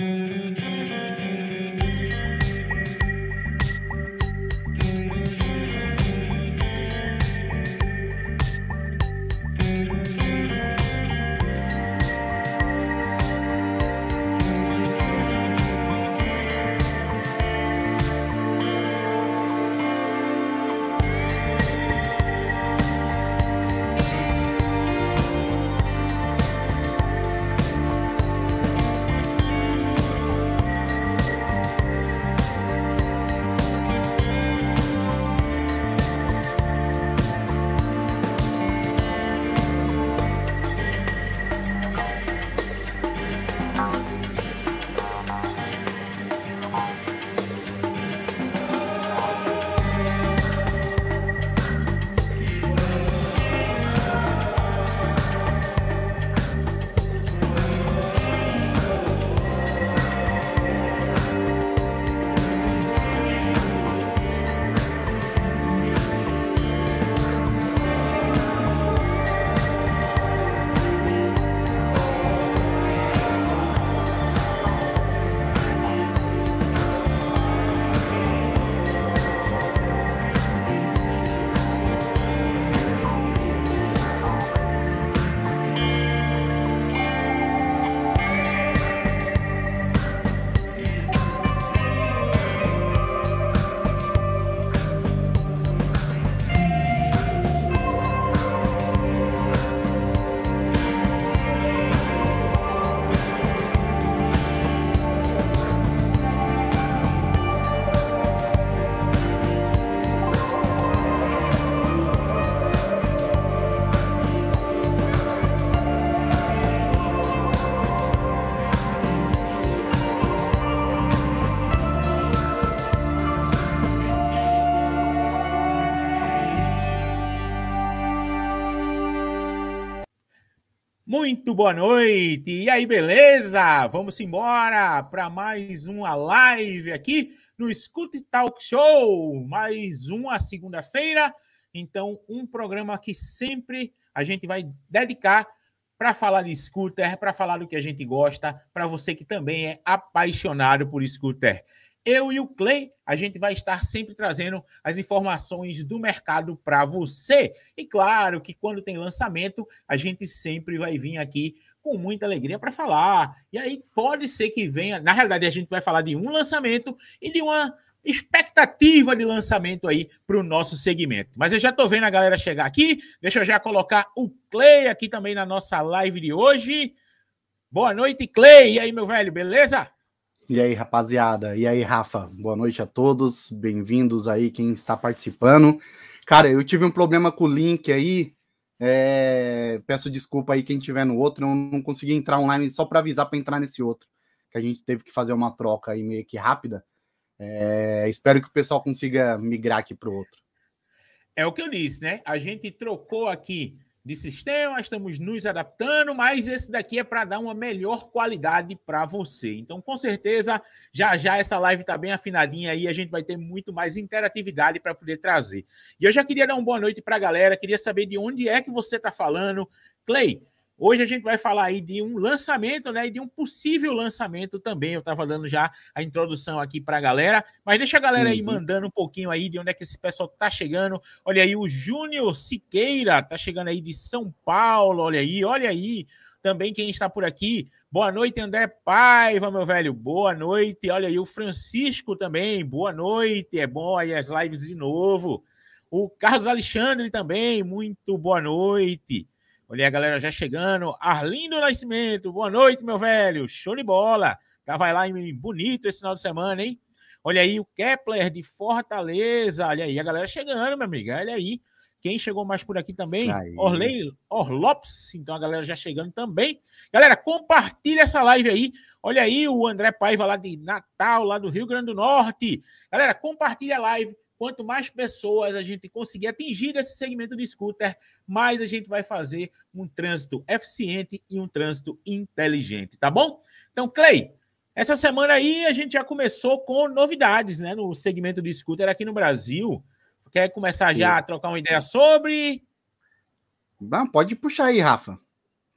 thank you Muito boa noite! E aí, beleza? Vamos embora para mais uma live aqui no Escute Talk Show. Mais uma segunda-feira. Então, um programa que sempre a gente vai dedicar para falar de scooter, para falar do que a gente gosta, para você que também é apaixonado por scooter. Eu e o Clay, a gente vai estar sempre trazendo as informações do mercado para você. E claro que quando tem lançamento, a gente sempre vai vir aqui com muita alegria para falar. E aí pode ser que venha, na realidade a gente vai falar de um lançamento e de uma expectativa de lançamento aí para o nosso segmento. Mas eu já estou vendo a galera chegar aqui. Deixa eu já colocar o Clay aqui também na nossa live de hoje. Boa noite, Clay. E aí, meu velho, beleza? E aí, rapaziada? E aí, Rafa? Boa noite a todos. Bem-vindos aí quem está participando. Cara, eu tive um problema com o link aí. É... Peço desculpa aí quem estiver no outro. Eu não consegui entrar online só para avisar para entrar nesse outro. Que a gente teve que fazer uma troca aí meio que rápida. É... Espero que o pessoal consiga migrar aqui para o outro. É o que eu disse, né? A gente trocou aqui de sistema, estamos nos adaptando, mas esse daqui é para dar uma melhor qualidade para você. Então, com certeza, já já essa live está bem afinadinha aí, a gente vai ter muito mais interatividade para poder trazer. E eu já queria dar uma boa noite para a galera, queria saber de onde é que você está falando. Clay, Hoje a gente vai falar aí de um lançamento, né? E de um possível lançamento também. Eu estava dando já a introdução aqui para a galera, mas deixa a galera aí uhum. mandando um pouquinho aí de onde é que esse pessoal tá chegando. Olha aí o Júnior Siqueira, tá chegando aí de São Paulo. Olha aí, olha aí. Também quem está por aqui. Boa noite, André Paiva, meu velho. Boa noite. Olha aí o Francisco também. Boa noite. É bom aí as lives de novo. O Carlos Alexandre também. Muito boa noite. Olha a galera já chegando. Arlindo Nascimento, boa noite, meu velho. Show de bola. Tá, vai lá em bonito esse final de semana, hein? Olha aí o Kepler de Fortaleza. Olha aí a galera chegando, meu amigo Olha aí. Quem chegou mais por aqui também? Orley Orlops Então a galera já chegando também. Galera, compartilha essa live aí. Olha aí o André Paiva lá de Natal, lá do Rio Grande do Norte. Galera, compartilha a live. Quanto mais pessoas a gente conseguir atingir esse segmento de scooter, mais a gente vai fazer um trânsito eficiente e um trânsito inteligente, tá bom? Então, Clay, essa semana aí a gente já começou com novidades, né, no segmento de scooter aqui no Brasil. Quer começar já a trocar uma ideia sobre? Não, pode puxar aí, Rafa.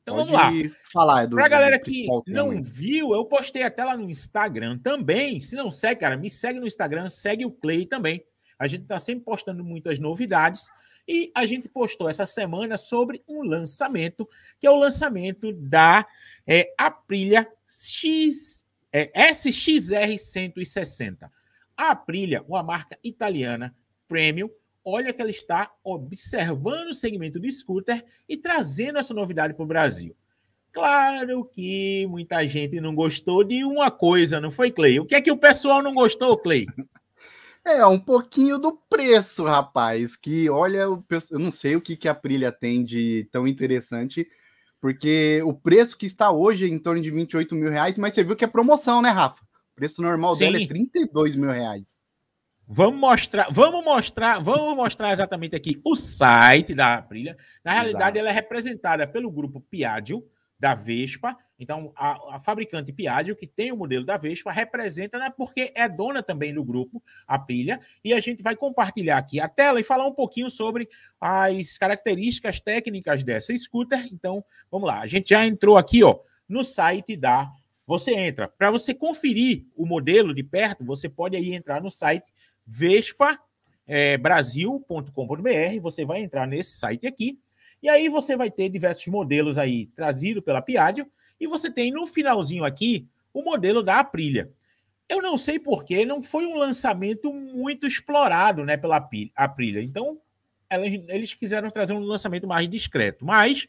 Então Pode vamos lá. Falar do, pra galera do que não aí. viu, eu postei até lá no Instagram também. Se não segue, cara, me segue no Instagram, segue o Clay também. A gente está sempre postando muitas novidades e a gente postou essa semana sobre um lançamento, que é o lançamento da é, Aprilia X, é, SXR 160. A Aprilia, uma marca italiana premium, olha que ela está observando o segmento do scooter e trazendo essa novidade para o Brasil. Claro que muita gente não gostou de uma coisa, não foi, Clay? O que é que o pessoal não gostou, Clay? É, um pouquinho do preço, rapaz. Que olha, eu não sei o que, que a Prilha tem de tão interessante, porque o preço que está hoje é em torno de 28 mil reais, mas você viu que é promoção, né, Rafa? O preço normal Sim. dela é 32 mil reais. Vamos mostrar, vamos mostrar, vamos mostrar exatamente aqui o site da Aprilia. Na realidade, Exato. ela é representada pelo grupo Piaggio, da Vespa. Então, a, a fabricante Piaggio, que tem o modelo da Vespa, representa, né, porque é dona também do grupo, a pilha. e a gente vai compartilhar aqui a tela e falar um pouquinho sobre as características técnicas dessa scooter. Então, vamos lá. A gente já entrou aqui, ó, no site da você entra. Para você conferir o modelo de perto, você pode aí entrar no site vespa eh, brasil.com.br, você vai entrar nesse site aqui e aí você vai ter diversos modelos aí trazido pela Piaggio e você tem no finalzinho aqui o modelo da Aprilia. Eu não sei porquê, não foi um lançamento muito explorado né, pela Aprilia. Então, eles quiseram trazer um lançamento mais discreto. Mas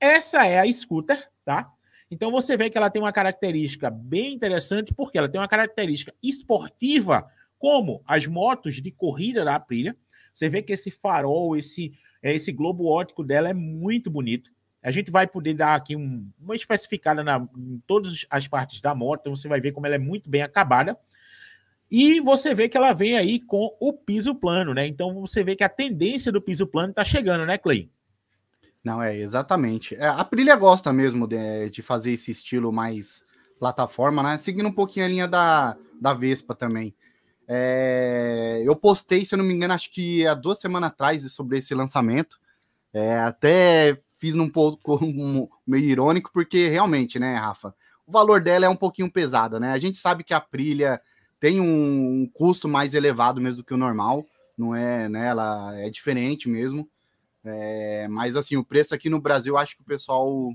essa é a scooter, tá? Então você vê que ela tem uma característica bem interessante, porque ela tem uma característica esportiva, como as motos de corrida da Aprilia. Você vê que esse farol, esse é, esse globo ótico dela é muito bonito. A gente vai poder dar aqui um, uma especificada na, em todas as partes da moto. Então você vai ver como ela é muito bem acabada. E você vê que ela vem aí com o piso plano, né? Então você vê que a tendência do piso plano está chegando, né, Clay? Não, é, exatamente. É, a Prilha gosta mesmo de, de, fazer esse estilo mais plataforma, né? Seguindo um pouquinho a linha da, da Vespa também. É, eu postei, se eu não me engano, acho que há duas semanas atrás sobre esse lançamento. É, até fiz num pouco um, meio irônico, porque realmente, né, Rafa? O valor dela é um pouquinho pesado, né? A gente sabe que a Prilha tem um, um custo mais elevado mesmo do que o normal, não é, né? Ela é diferente mesmo. É, mas assim, o preço aqui no Brasil, acho que o pessoal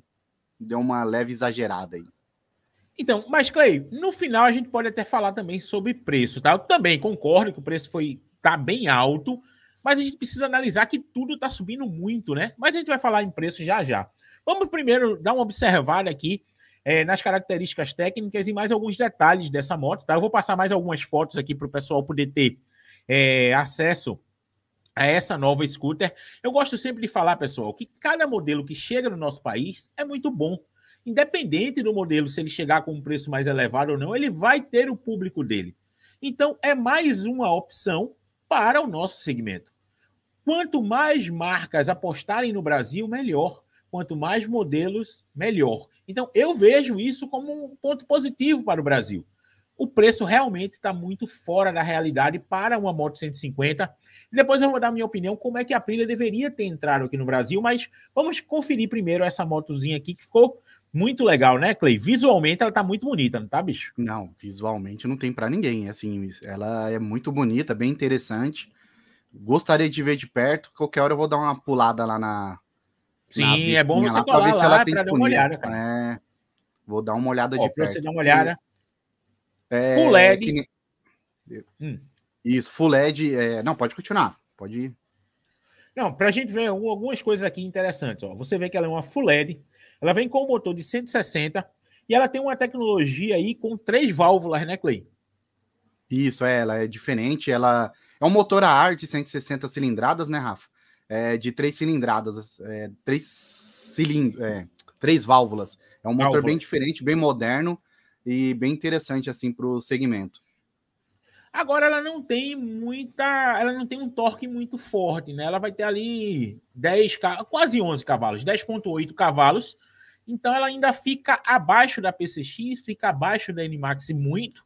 deu uma leve exagerada aí. Então, mas Clay, no final a gente pode até falar também sobre preço, tá? Eu também concordo que o preço foi tá bem alto, mas a gente precisa analisar que tudo tá subindo muito, né? Mas a gente vai falar em preço já já. Vamos primeiro dar uma observada aqui é, nas características técnicas e mais alguns detalhes dessa moto, tá? Eu vou passar mais algumas fotos aqui para o pessoal poder ter é, acesso a essa nova scooter. Eu gosto sempre de falar, pessoal, que cada modelo que chega no nosso país é muito bom independente do modelo, se ele chegar com um preço mais elevado ou não, ele vai ter o público dele. Então, é mais uma opção para o nosso segmento. Quanto mais marcas apostarem no Brasil, melhor. Quanto mais modelos, melhor. Então, eu vejo isso como um ponto positivo para o Brasil. O preço realmente está muito fora da realidade para uma moto 150. Depois eu vou dar minha opinião como é que a Aprilia deveria ter entrado aqui no Brasil, mas vamos conferir primeiro essa motozinha aqui que ficou muito legal, né, Clay? Visualmente ela tá muito bonita, não tá, bicho? Não, visualmente não tem para ninguém. Assim, ela é muito bonita, bem interessante. Gostaria de ver de perto. Qualquer hora eu vou dar uma pulada lá na. Sim, na é bom você lá, colar ver lá se ela tem dar uma olhada. Cara. É, vou dar uma olhada Ó, de perto. Você dar uma olhada. É, full LED. Hum. Isso, full LED. É... Não, pode continuar. Pode ir. Não, pra gente ver algumas coisas aqui interessantes. Ó. Você vê que ela é uma full LED ela vem com um motor de 160 e ela tem uma tecnologia aí com três válvulas, né, Clay? Isso, é, ela é diferente. Ela é um motor a ar de 160 cilindradas, né, Rafa? É, de três cilindradas, é, três cilindros, é, três válvulas. É um motor Válvula. bem diferente, bem moderno e bem interessante assim para o segmento. Agora ela não tem muita, ela não tem um torque muito forte, né? Ela vai ter ali 10, quase 11 cavalos, 10.8 cavalos então ela ainda fica abaixo da PCX, fica abaixo da NMAX muito.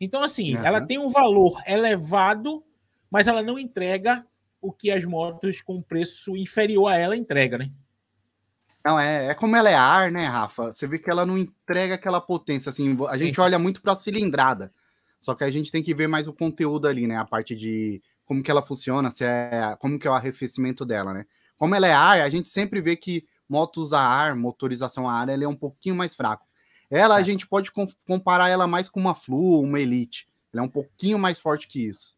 Então, assim, uhum. ela tem um valor elevado, mas ela não entrega o que as motos com preço inferior a ela entrega, né? Não, é, é como ela é ar, né, Rafa? Você vê que ela não entrega aquela potência, assim, a gente Sim. É. olha muito para a cilindrada, só que a gente tem que ver mais o conteúdo ali, né, a parte de como que ela funciona, se é, como que é o arrefecimento dela, né? Como ela é ar, a gente sempre vê que motos a ar, motorização a ar, ela é um pouquinho mais fraco. Ela, é. a gente pode comparar ela mais com uma Flu, uma Elite. Ela é um pouquinho mais forte que isso.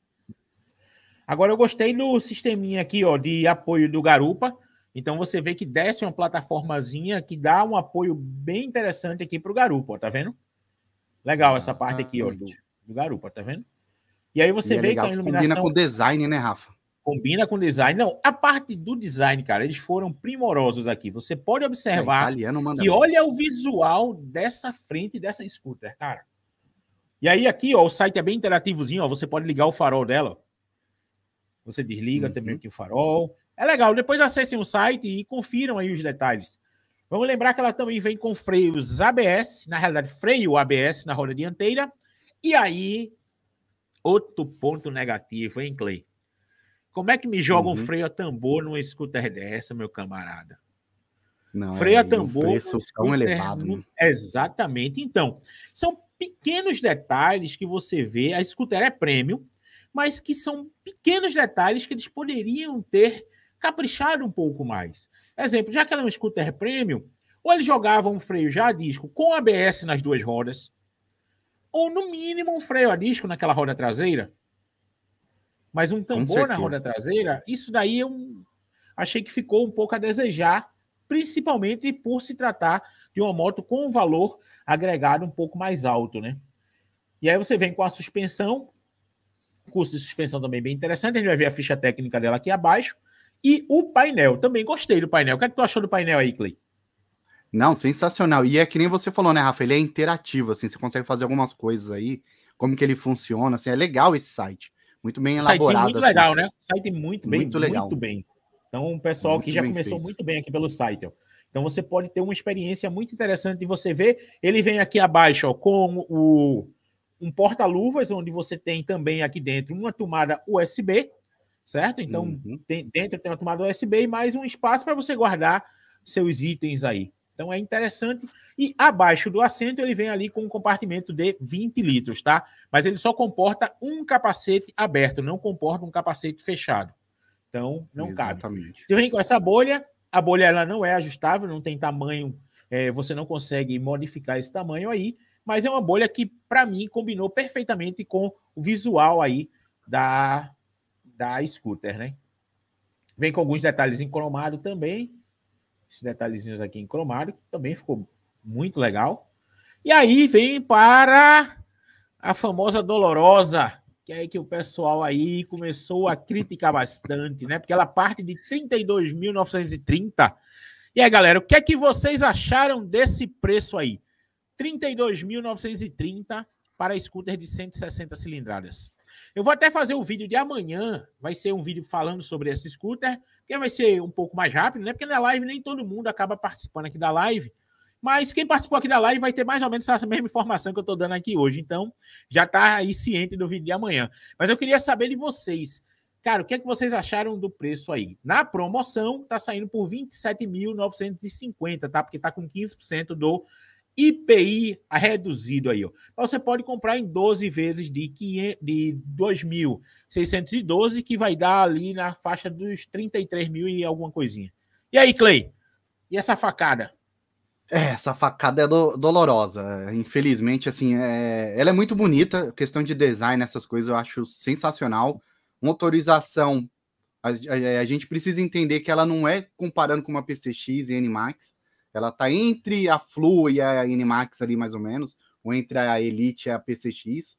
Agora, eu gostei do sisteminha aqui, ó, de apoio do Garupa. Então, você vê que desce uma plataformazinha que dá um apoio bem interessante aqui para o Garupa, ó, tá vendo? Legal essa parte aqui, ó, do, do Garupa, tá vendo? E aí você e é vê que a iluminação... Combina com o design, né, Rafa? Combina com design. Não, a parte do design, cara, eles foram primorosos aqui. Você pode é, observar é, italiano, manda e olha o visual dessa frente dessa scooter, cara. E aí aqui, ó, o site é bem interativozinho, ó, você pode ligar o farol dela. Você desliga uhum. também aqui o farol. É legal, depois acessem o site e confiram aí os detalhes. Vamos lembrar que ela também vem com freios ABS, na realidade, freio ABS na roda dianteira. E aí, outro ponto negativo, hein, Clay? Como é que me joga uhum. um freio a tambor numa scooter dessa, meu camarada? Não, freio é, a tambor. Um preço é tão elevado. No... Né? Exatamente. Então, são pequenos detalhes que você vê. A scooter é prêmio, mas que são pequenos detalhes que eles poderiam ter caprichado um pouco mais. Exemplo, já que ela é um scooter prêmio, ou eles jogavam um freio já a disco com ABS nas duas rodas, ou no mínimo um freio a disco naquela roda traseira mas um tambor na roda traseira, isso daí eu achei que ficou um pouco a desejar, principalmente por se tratar de uma moto com um valor agregado um pouco mais alto, né? E aí você vem com a suspensão, curso de suspensão também bem interessante, a gente vai ver a ficha técnica dela aqui abaixo, e o painel, também gostei do painel. O que é que tu achou do painel aí, Clay? Não, sensacional. E é que nem você falou, né, Rafa? Ele é interativo, assim, você consegue fazer algumas coisas aí, como que ele funciona, assim, é legal esse site. Muito bem elaborado. Muito assim. legal, né? site muito bem, muito, legal. muito bem. Então, o pessoal muito que já começou feito. muito bem aqui pelo site. Ó. Então, você pode ter uma experiência muito interessante de você ver. Ele vem aqui abaixo ó, com o, um porta-luvas, onde você tem também aqui dentro uma tomada USB, certo? Então, uhum. tem, dentro tem uma tomada USB e mais um espaço para você guardar seus itens aí. Então é interessante. E abaixo do assento ele vem ali com um compartimento de 20 litros, tá? Mas ele só comporta um capacete aberto, não comporta um capacete fechado. Então não Exatamente. cabe. Se vem com essa bolha, a bolha ela não é ajustável, não tem tamanho, é, você não consegue modificar esse tamanho aí. Mas é uma bolha que para mim combinou perfeitamente com o visual aí da da scooter, né? Vem com alguns detalhes em cromado também esses detalhezinhos aqui em cromado, que também ficou muito legal. E aí vem para a famosa dolorosa, que é aí que o pessoal aí começou a criticar bastante, né? Porque ela parte de 32.930. E aí, galera, o que é que vocês acharam desse preço aí? 32.930 para scooter de 160 cilindradas. Eu vou até fazer o um vídeo de amanhã, vai ser um vídeo falando sobre esse scooter que vai ser um pouco mais rápido, né? Porque na live nem todo mundo acaba participando aqui da live. Mas quem participou aqui da live vai ter mais ou menos essa mesma informação que eu estou dando aqui hoje. Então, já está aí ciente do vídeo de amanhã. Mas eu queria saber de vocês. Cara, o que é que vocês acharam do preço aí? Na promoção, tá saindo por 27.950, tá? Porque tá com 15% do IPI é reduzido aí, ó. Então, você pode comprar em 12 vezes de, 500, de 2.612, que vai dar ali na faixa dos 33 mil e alguma coisinha. E aí, Clay? E essa facada? É, essa facada é do, dolorosa. Né? Infelizmente, assim, é, ela é muito bonita. Questão de design, essas coisas eu acho sensacional. Motorização, a, a, a gente precisa entender que ela não é comparando com uma PCX e N Max ela tá entre a Flu e a Animax ali, mais ou menos, ou entre a Elite e a PCX.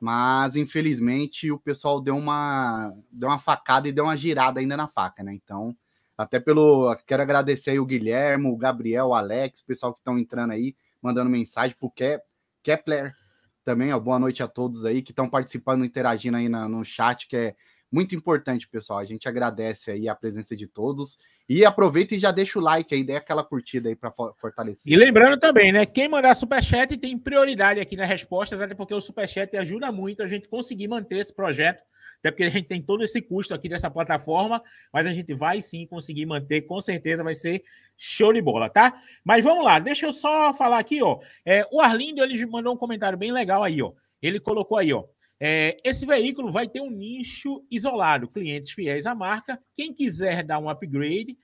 Mas, infelizmente, o pessoal deu uma, deu uma facada e deu uma girada ainda na faca, né? Então, até pelo. Quero agradecer aí o Guilherme, o Gabriel, o Alex, o pessoal que estão entrando aí, mandando mensagem pro Ke Kepler também, ó. Boa noite a todos aí que estão participando, interagindo aí na, no chat, que é muito importante, pessoal. A gente agradece aí a presença de todos. E aproveita e já deixa o like aí, dê aquela curtida aí para fortalecer. E lembrando também, né? Quem mandar superchat tem prioridade aqui nas respostas, até porque o superchat ajuda muito a gente conseguir manter esse projeto. Até porque a gente tem todo esse custo aqui dessa plataforma, mas a gente vai sim conseguir manter, com certeza vai ser show de bola, tá? Mas vamos lá, deixa eu só falar aqui, ó. É, o Arlindo, ele mandou um comentário bem legal aí, ó. Ele colocou aí, ó. É, esse veículo vai ter um nicho isolado, clientes fiéis à marca. Quem quiser dar um upgrade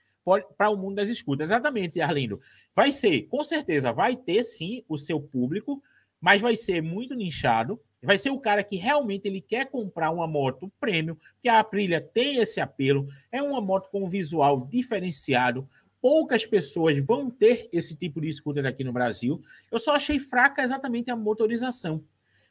para o mundo das escutas. Exatamente, Arlindo. Vai ser, com certeza, vai ter sim o seu público, mas vai ser muito nichado. Vai ser o cara que realmente ele quer comprar uma moto prêmio, que a Aprilia tem esse apelo. É uma moto com visual diferenciado. Poucas pessoas vão ter esse tipo de scooter aqui no Brasil. Eu só achei fraca exatamente a motorização.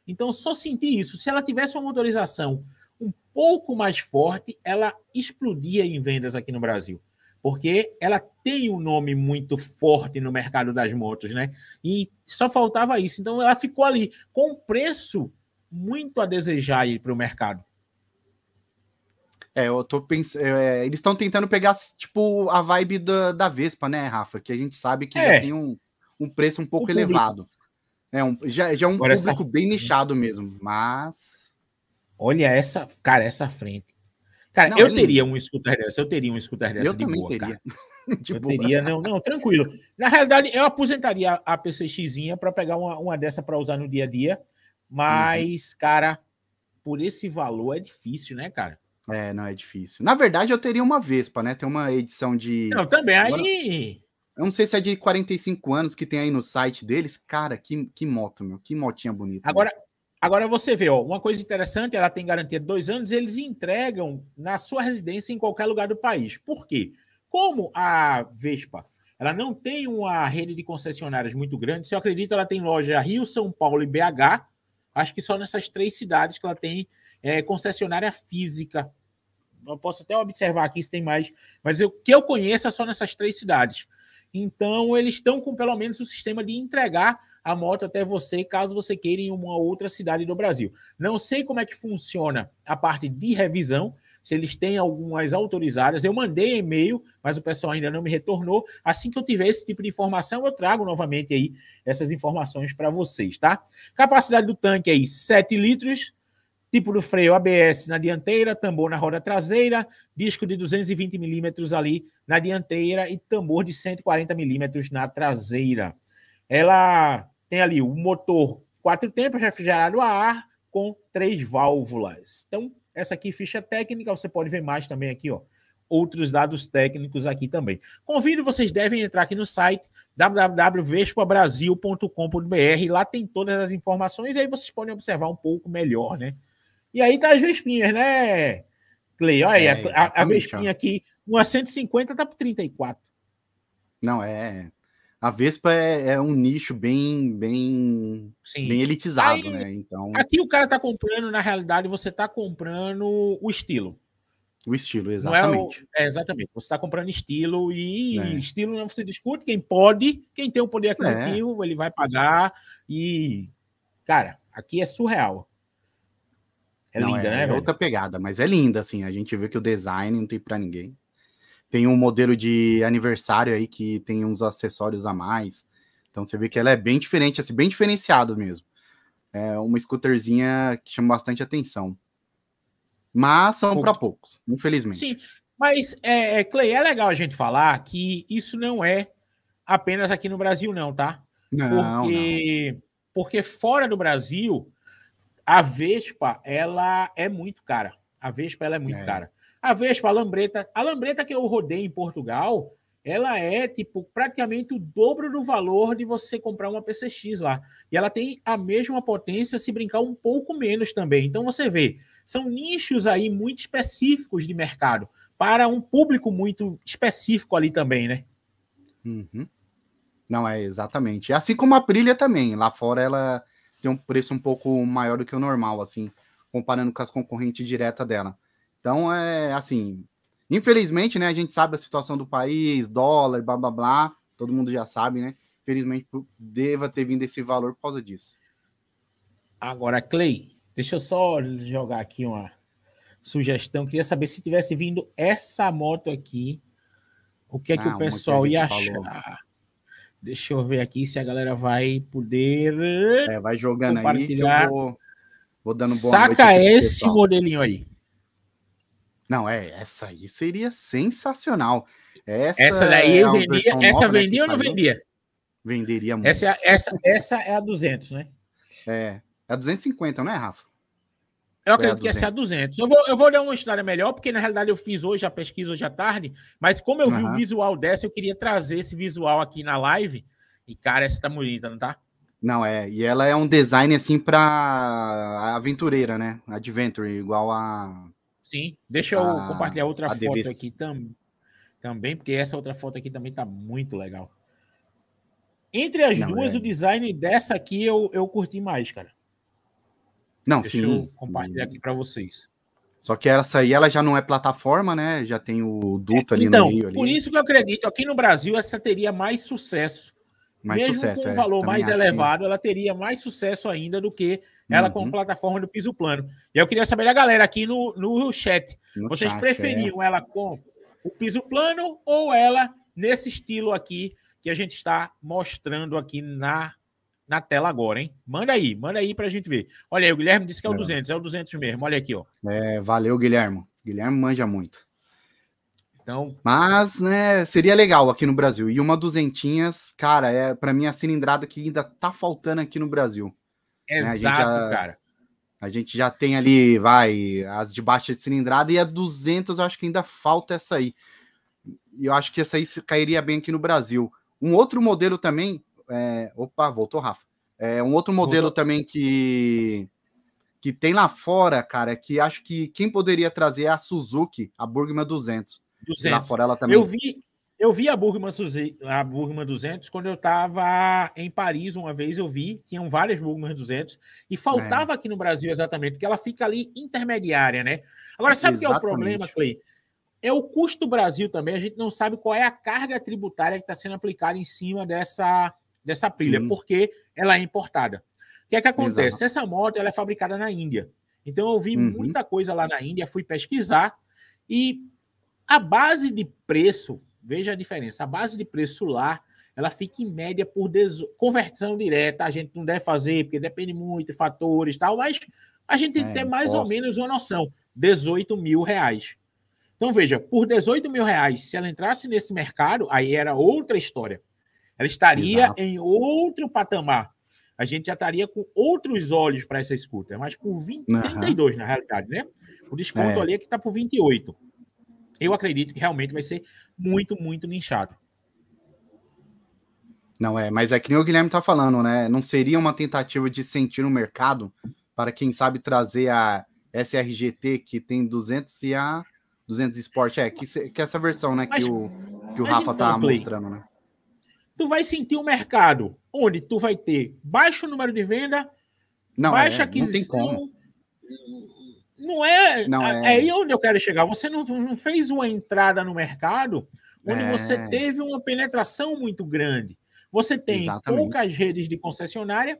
Então, só senti isso. Se ela tivesse uma motorização um pouco mais forte, ela explodia em vendas aqui no Brasil. Porque ela tem um nome muito forte no mercado das motos, né? E só faltava isso. Então, ela ficou ali com um preço muito a desejar para o mercado. É, eu tô pensando. É, eles estão tentando pegar, tipo, a vibe da, da Vespa, né, Rafa? Que a gente sabe que é. já tem um, um preço um pouco elevado. É um, já, já é um Agora público essa... bem nichado mesmo, mas. Olha essa, cara, essa frente. Cara, não, eu ele... É teria um scooter dessa, eu teria um scooter dessa eu de boa, teria. cara. eu boa. teria, não, não, tranquilo. Na realidade, eu aposentaria a PCXinha para pegar uma, uma dessa para usar no dia a dia, mas, uhum. cara, por esse valor é difícil, né, cara? É, não é difícil. Na verdade, eu teria uma Vespa, né? Tem uma edição de. Não, também aí. Eu não sei se é de 45 anos que tem aí no site deles. Cara, que, que moto, meu. Que motinha bonita. Agora, agora você vê, ó, uma coisa interessante, ela tem garantia de dois anos, eles entregam na sua residência em qualquer lugar do país. Por quê? Como a Vespa ela não tem uma rede de concessionárias muito grande, se eu acredito, ela tem loja Rio, São Paulo e BH. Acho que só nessas três cidades que ela tem é, concessionária física. Eu posso até observar aqui se tem mais, mas o que eu conheço é só nessas três cidades. Então, eles estão com pelo menos o sistema de entregar a moto até você, caso você queira em uma outra cidade do Brasil. Não sei como é que funciona a parte de revisão, se eles têm algumas autorizadas. Eu mandei e-mail, mas o pessoal ainda não me retornou. Assim que eu tiver esse tipo de informação, eu trago novamente aí essas informações para vocês, tá? Capacidade do tanque aí, 7 litros tipo do freio ABS na dianteira, tambor na roda traseira, disco de 220 milímetros ali na dianteira e tambor de 140 milímetros na traseira. Ela tem ali o motor quatro tempos refrigerado a ar com três válvulas. Então, essa aqui ficha técnica, você pode ver mais também aqui, ó. Outros dados técnicos aqui também. Convido vocês devem entrar aqui no site www.vespabrasil.com.br, lá tem todas as informações e aí vocês podem observar um pouco melhor, né? E aí tá as vespinhas, né, Clay? Olha aí, é, a, a vespinha aqui, uma 150 tá por 34. Não, é. A Vespa é, é um nicho bem bem, Sim. bem elitizado, aí, né? Então. Aqui o cara tá comprando, na realidade, você tá comprando o estilo. O estilo, exatamente. É, o... é, exatamente. Você está comprando estilo e é. estilo não né, se discute. Quem pode, quem tem o poder é. aquisitivo, é. ele vai pagar. E, cara, aqui é surreal. É não, linda, é, né? É velho? outra pegada, mas é linda, assim. A gente vê que o design não tem para ninguém. Tem um modelo de aniversário aí que tem uns acessórios a mais. Então você vê que ela é bem diferente, assim, bem diferenciado mesmo. É uma scooterzinha que chama bastante atenção. Mas são para poucos, infelizmente. Sim, mas, é, é, Clay, é legal a gente falar que isso não é apenas aqui no Brasil, não, tá? Não, porque, não. porque fora do Brasil, a Vespa, ela é muito cara. A Vespa, ela é muito é. cara. A Vespa, a Lambreta, a Lambreta que eu rodei em Portugal, ela é tipo praticamente o dobro do valor de você comprar uma PCX lá. E ela tem a mesma potência, se brincar um pouco menos também. Então você vê, são nichos aí muito específicos de mercado para um público muito específico ali também, né? Uhum. Não é exatamente. Assim como a Prilha também. Lá fora ela tem um preço um pouco maior do que o normal, assim, comparando com as concorrentes diretas dela. Então, é assim, infelizmente, né, a gente sabe a situação do país, dólar, blá, blá, blá, todo mundo já sabe, né? Infelizmente, deva ter vindo esse valor por causa disso. Agora, Clay, deixa eu só jogar aqui uma sugestão. Queria saber se tivesse vindo essa moto aqui, o que é que ah, o pessoal ia achar? Deixa eu ver aqui se a galera vai poder. É, vai jogando aí que eu vou, vou dando boa Saca esse pessoal. modelinho aí. Não, é, essa aí seria sensacional. Essa, essa daí é eu vendia, essa nova, né, vendia né, ou não vendia? Venderia é muito. Essa, essa, essa é a 200, né? É, é a 250, não é, Rafa? Eu acredito que ia ser a 200. Eu vou, eu vou ler uma história melhor, porque na realidade eu fiz hoje a pesquisa, hoje à tarde, mas como eu uhum. vi o visual dessa, eu queria trazer esse visual aqui na live. E cara, essa tá bonita, não tá? Não, é. E ela é um design assim pra aventureira, né? Adventure, igual a. Sim. Deixa eu a... compartilhar outra foto DVC. aqui tam... também, porque essa outra foto aqui também tá muito legal. Entre as não, duas, é... o design dessa aqui eu, eu curti mais, cara. Não, Deixa sim. Eu compartilhar aqui hum. para vocês. Só que essa aí ela já não é plataforma, né? Já tem o duto é, ali então, no meio. Ali. Por isso que eu acredito, aqui no Brasil essa teria mais sucesso. Mais Mesmo sucesso, com um é, valor é, mais elevado, que... ela teria mais sucesso ainda do que ela uhum. com plataforma do piso plano. E eu queria saber da galera aqui no, no chat. No vocês chat, preferiam é. ela com o piso plano ou ela nesse estilo aqui que a gente está mostrando aqui na na tela agora, hein? Manda aí, manda aí pra gente ver. Olha aí, o Guilherme disse que é o é. 200, é o 200 mesmo. Olha aqui, ó. É, valeu, Guilherme. Guilherme manja muito. Então, mas, né, seria legal aqui no Brasil. E uma duzentinhas, cara, é para mim a cilindrada que ainda tá faltando aqui no Brasil. Né, Exato, né? já, cara. A gente já tem ali, vai, as de baixa de cilindrada e a 200 eu acho que ainda falta essa aí. E eu acho que essa aí cairia bem aqui no Brasil. Um outro modelo também é, opa, voltou Rafa. É um outro modelo voltou. também que que tem lá fora, cara, é que acho que quem poderia trazer é a Suzuki, a Burgman 200. 200. Lá fora ela também. Eu vi, eu vi a Burgman, a Burgman 200 quando eu estava em Paris uma vez, eu vi, tinham várias Burgman 200 e faltava é. aqui no Brasil exatamente, porque ela fica ali intermediária, né? Agora, sabe o que é o problema, Clay? É o custo Brasil também, a gente não sabe qual é a carga tributária que está sendo aplicada em cima dessa dessa pilha, Sim. porque ela é importada. O que é que acontece? Exato. Essa moto ela é fabricada na Índia. Então eu vi uhum. muita coisa lá na Índia, fui pesquisar e a base de preço, veja a diferença, a base de preço lá, ela fica em média por conversão direta, a gente não deve fazer, porque depende muito de fatores e tal, mas a gente tem que é, ter mais ou menos uma noção, 18 mil reais. Então veja, por 18 mil reais, se ela entrasse nesse mercado, aí era outra história. Ela estaria Exato. em outro patamar. A gente já estaria com outros olhos para essa escuta, mas por 20, uhum. 32 na realidade, né? O desconto é. ali é que está por 28. Eu acredito que realmente vai ser muito, muito nichado. Não é, mas é que nem o Guilherme está falando, né? Não seria uma tentativa de sentir o mercado para quem sabe trazer a SRGT que tem 200 e a 200 Sport, é que, que é essa versão, né, mas, que o que o Rafa então, tá Play, mostrando, né? tu vai sentir o um mercado onde tu vai ter baixo número de venda, não, é, baixa é, aquisição. Não, não é, não é. É aí onde eu quero chegar. Você não, não fez uma entrada no mercado onde é. você teve uma penetração muito grande. Você tem Exatamente. poucas redes de concessionária,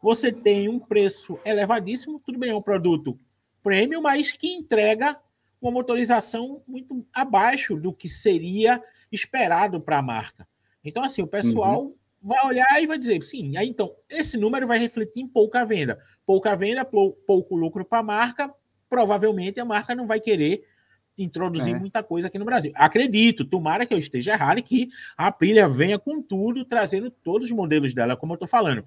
você tem um preço elevadíssimo, tudo bem, é um produto premium, mas que entrega uma motorização muito abaixo do que seria esperado para a marca. Então, assim, o uhum. pessoal uhum. vai olhar e vai dizer, sim, aí então, esse número vai refletir em pouca venda. Pouca venda, pou, pouco lucro para a marca, provavelmente a marca não vai querer introduzir é. muita coisa aqui no Brasil. Acredito, tomara que eu esteja errado e que a pilha venha com tudo, trazendo todos os modelos dela, como eu estou falando.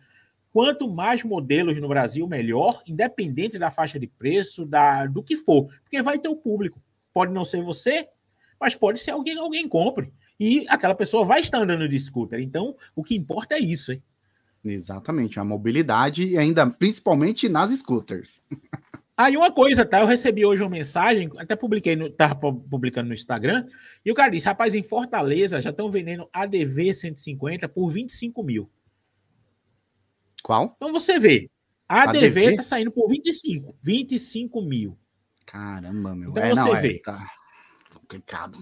Quanto mais modelos no Brasil, melhor, independente da faixa de preço, da, do que for, porque vai ter o público. Pode não ser você, mas pode ser alguém alguém compre e aquela pessoa vai estar andando de scooter. Então, o que importa é isso, hein? Exatamente, a mobilidade e ainda principalmente nas scooters. Aí uma coisa, tá? Eu recebi hoje uma mensagem, até publiquei, no, tava publicando no Instagram, e o cara disse, rapaz, em Fortaleza já estão vendendo ADV 150 por 25 mil. Qual? Então você vê, ADV, ADV tá saindo por 25, 25 mil. Caramba, meu. Então é, você não, é, vê. Tá complicado.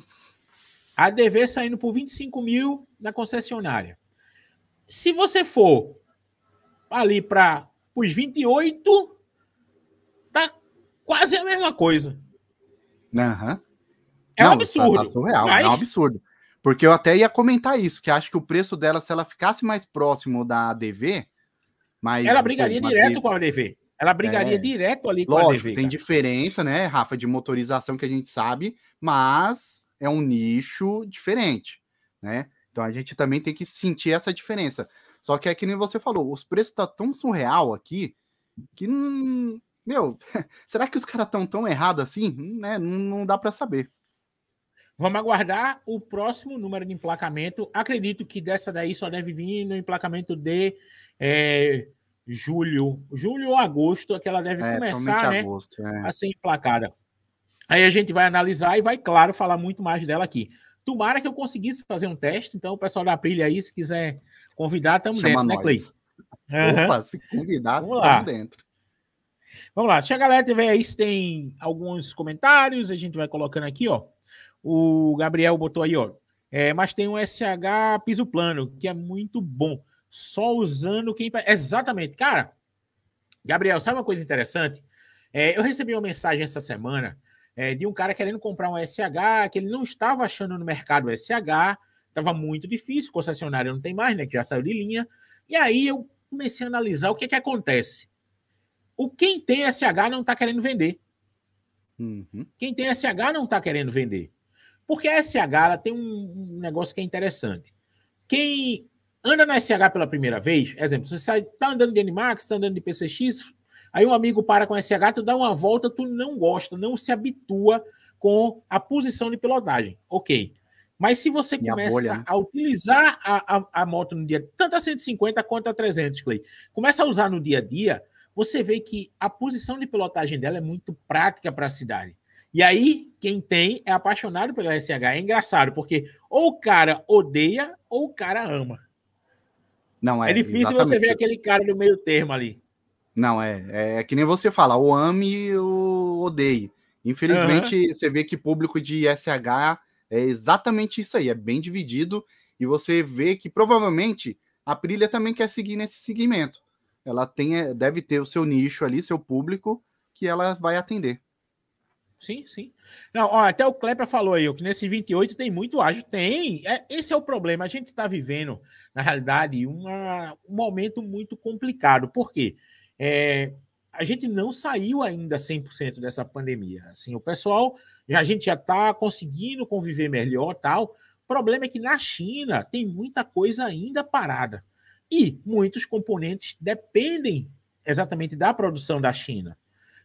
A DV saindo por 25 mil na concessionária. Se você for ali para os 28, tá quase a mesma coisa. Uhum. É não, um é absurdo. Tá, tá surreal, mas... É um absurdo. Porque eu até ia comentar isso, que acho que o preço dela, se ela ficasse mais próximo da ADV, mas. Ela brigaria direto com a ADV. Ela brigaria é... direto ali com Lógico, a ADV. Tem cara. diferença, né, Rafa, de motorização que a gente sabe, mas é um nicho diferente, né? Então a gente também tem que sentir essa diferença. Só que é que nem você falou, os preços estão tá tão surreal aqui que, meu, será que os caras estão tão, tão errados assim? né? Não, não dá para saber. Vamos aguardar o próximo número de emplacamento. Acredito que dessa daí só deve vir no emplacamento de é, julho. Julho ou agosto, é que ela deve é, começar né, agosto, é. a ser emplacada. Aí a gente vai analisar e vai, claro, falar muito mais dela aqui. Tomara que eu conseguisse fazer um teste, então o pessoal da Aprilia aí, se quiser convidar, estamos dentro, né, nós. né, Clay? Uhum. Opa, se convidar, estamos dentro. Vamos lá, se a galera tiver aí, se tem alguns comentários, a gente vai colocando aqui, ó. O Gabriel botou aí, ó. É, mas tem um SH piso plano, que é muito bom. Só usando quem. Exatamente. Cara, Gabriel, sabe uma coisa interessante? É, eu recebi uma mensagem essa semana é, de um cara querendo comprar um SH, que ele não estava achando no mercado SH, estava muito difícil, concessionária não tem mais, né? Que já saiu de linha. E aí eu comecei a analisar o que é que acontece. O quem tem SH não está querendo vender. Uhum. Quem tem SH não está querendo vender. Porque a SH tem um negócio que é interessante. Quem anda na SH pela primeira vez, exemplo, você está andando de Animax, está andando de PCX, Aí um amigo para com esse SH, tu dá uma volta, tu não gosta, não se habitua com a posição de pilotagem. Ok. Mas se você Minha começa bolha. Né? a utilizar a, a, a, moto no dia, tanto a 150 quanto a 300, Clay, começa a usar no dia a dia, você vê que a posição de pilotagem dela é muito prática para a cidade. E aí, quem tem é apaixonado pela SH. É engraçado, porque ou o cara odeia ou o cara ama. Não é. É difícil exatamente. você ver aquele cara no meio termo ali. Não, é, é que nem você fala, o ame ou odeie. Infelizmente, uhum. você vê que público de SH é exatamente isso aí, é bem dividido, e você vê que provavelmente a Prilha também quer seguir nesse segmento. Ela tem, é, deve ter o seu nicho ali, seu público, que ela vai atender. Sim, sim. Não, ó, até o Kleber falou aí, que nesse 28 tem muito ágil. Tem. É, esse é o problema. A gente está vivendo, na realidade, uma, um momento muito complicado. Por quê? Porque é, a gente não saiu ainda 100% dessa pandemia. Assim, o pessoal, a gente já está conseguindo conviver melhor tal. O problema é que na China tem muita coisa ainda parada. E muitos componentes dependem exatamente da produção da China.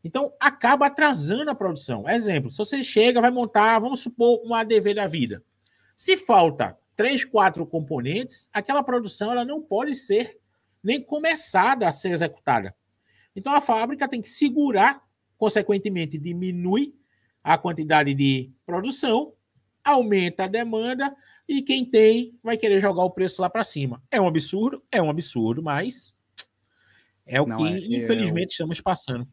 Então, acaba atrasando a produção. Exemplo, se você chega, vai montar, vamos supor, um ADV da vida. Se falta três, quatro componentes, aquela produção ela não pode ser nem começada a ser executada. Então a fábrica tem que segurar, consequentemente, diminui a quantidade de produção, aumenta a demanda e quem tem vai querer jogar o preço lá para cima. É um absurdo, é um absurdo, mas é o Não, que é, é infelizmente eu... estamos passando.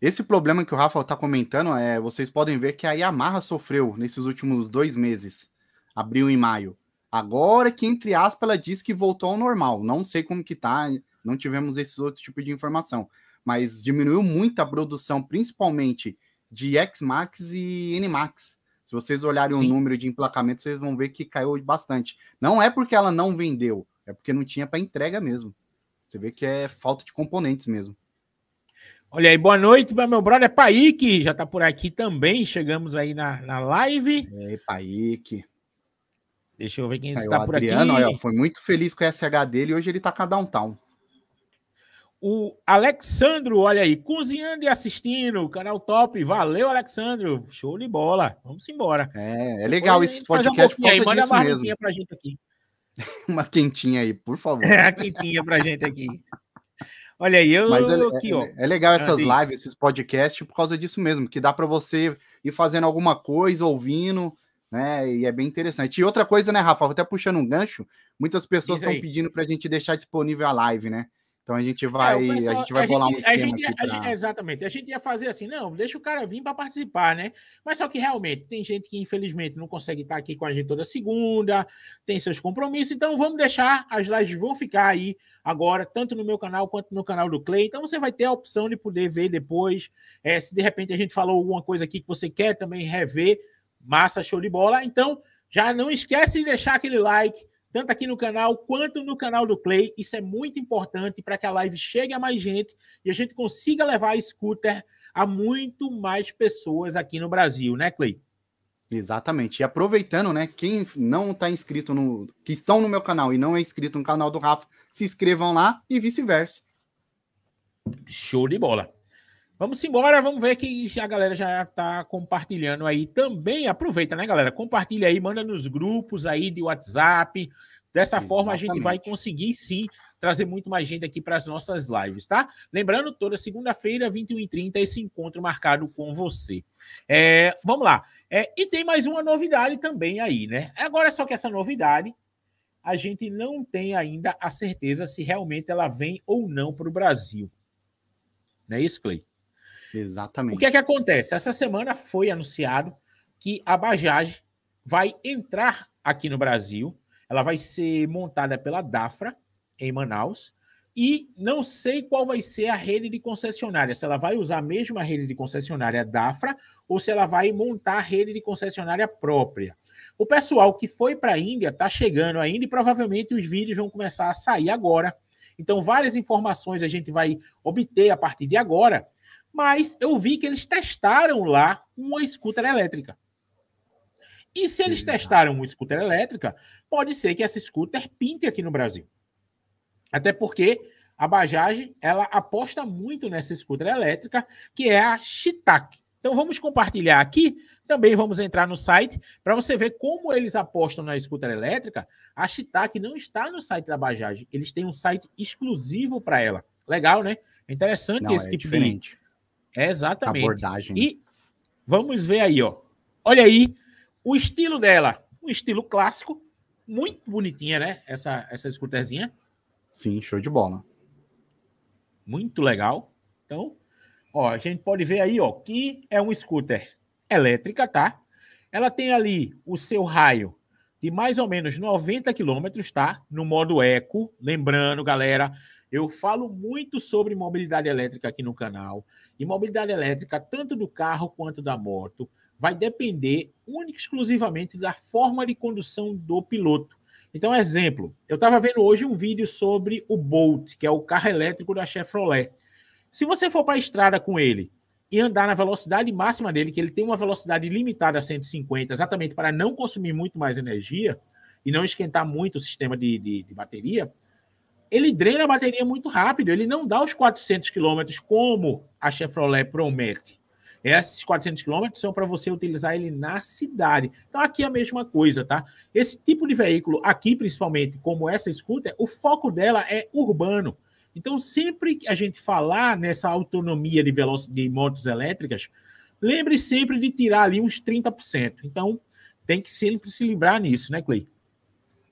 Esse problema que o Rafa está comentando é, vocês podem ver que a Yamaha sofreu nesses últimos dois meses, abril e maio. Agora que, entre aspas, ela diz que voltou ao normal. Não sei como que tá, não tivemos esse outro tipo de informação mas diminuiu muito a produção, principalmente de X-Max e N-Max. Se vocês olharem Sim. o número de emplacamentos, vocês vão ver que caiu bastante. Não é porque ela não vendeu, é porque não tinha para entrega mesmo. Você vê que é falta de componentes mesmo. Olha aí, boa noite para meu brother Paik, já está por aqui também. Chegamos aí na, na live. É, Paik. Deixa eu ver quem está por Adriano, aqui. Olha, foi muito feliz com a SH dele e hoje ele está com a Downtown o Alexandro, olha aí, cozinhando e assistindo, canal top. Valeu, Alexandro. Show de bola. Vamos embora. É, é legal esse podcast aí, manda uma quentinha Pra gente aqui. uma quentinha aí, por favor. É, uma quentinha pra gente aqui. Olha aí, eu Mas é, aqui, é ó. É legal ah, essas lives, esses podcasts por causa disso mesmo, que dá para você ir fazendo alguma coisa, ouvindo, né? E é bem interessante. E outra coisa, né, Rafa, até puxando um gancho, muitas pessoas estão pedindo pra gente deixar disponível a live, né? Então a gente vai, é, pessoal, a gente vai a bolar gente, um esquema gente, aqui pra... gente, Exatamente. A gente ia fazer assim, não, deixa o cara vir para participar, né? Mas só que realmente tem gente que infelizmente não consegue estar aqui com a gente toda segunda, tem seus compromissos, então vamos deixar as lives vão ficar aí agora, tanto no meu canal quanto no canal do Clay. Então você vai ter a opção de poder ver depois. É, se de repente a gente falou alguma coisa aqui que você quer também rever, massa, show de bola. Então já não esquece de deixar aquele like tanto aqui no canal quanto no canal do Clay, Isso é muito importante para que a live chegue a mais gente e a gente consiga levar a scooter a muito mais pessoas aqui no Brasil, né, Clay? Exatamente. E aproveitando, né, quem não está inscrito no. que estão no meu canal e não é inscrito no canal do Rafa, se inscrevam lá e vice-versa. Show de bola. Vamos embora, vamos ver que a galera já está compartilhando aí também. Aproveita, né, galera? Compartilha aí, manda nos grupos aí de WhatsApp. Dessa Exatamente. forma a gente vai conseguir sim trazer muito mais gente aqui para as nossas lives, tá? Lembrando, toda segunda-feira, 21h30, esse encontro marcado com você. É, vamos lá. É, e tem mais uma novidade também aí, né? Agora, só que essa novidade a gente não tem ainda a certeza se realmente ela vem ou não para o Brasil. Não é isso, Clay? Exatamente. O que é que acontece? Essa semana foi anunciado que a Bajaj vai entrar aqui no Brasil. Ela vai ser montada pela Dafra, em Manaus. E não sei qual vai ser a rede de concessionária, se ela vai usar a mesma rede de concessionária Dafra ou se ela vai montar a rede de concessionária própria. O pessoal que foi para a Índia está chegando ainda e provavelmente os vídeos vão começar a sair agora. Então, várias informações a gente vai obter a partir de agora mas eu vi que eles testaram lá uma scooter elétrica. E se eles testaram uma scooter elétrica, pode ser que essa scooter pinte aqui no Brasil. Até porque a Bajaj, ela aposta muito nessa scooter elétrica, que é a Chitak. Então vamos compartilhar aqui, também vamos entrar no site para você ver como eles apostam na scooter elétrica. A Chitak não está no site da Bajaj, eles têm um site exclusivo para ela. Legal, né? É interessante não, esse é tipo diferente. de Exatamente. Abordagem. E vamos ver aí, ó. Olha aí o estilo dela, um estilo clássico, muito bonitinha, né? Essa essa scooterzinha. Sim, show de bola. Muito legal. Então, ó, a gente pode ver aí, ó, que é um scooter elétrica, tá? Ela tem ali o seu raio de mais ou menos 90 quilômetros, tá? No modo eco. Lembrando, galera, eu falo muito sobre mobilidade elétrica aqui no canal. E mobilidade elétrica, tanto do carro quanto da moto, vai depender única e exclusivamente da forma de condução do piloto. Então, exemplo, eu estava vendo hoje um vídeo sobre o Bolt, que é o carro elétrico da Chevrolet. Se você for para a estrada com ele e andar na velocidade máxima dele, que ele tem uma velocidade limitada a 150, exatamente para não consumir muito mais energia e não esquentar muito o sistema de, de, de bateria, ele drena a bateria muito rápido, ele não dá os 400 quilômetros como a Chevrolet promete. Esses 400 quilômetros são para você utilizar ele na cidade. Então, aqui é a mesma coisa, tá? Esse tipo de veículo, aqui principalmente, como essa scooter, o foco dela é urbano. Então, sempre que a gente falar nessa autonomia de, de motos elétricas, lembre sempre de tirar ali uns 30%. Então, tem que sempre se lembrar nisso, né, Clay?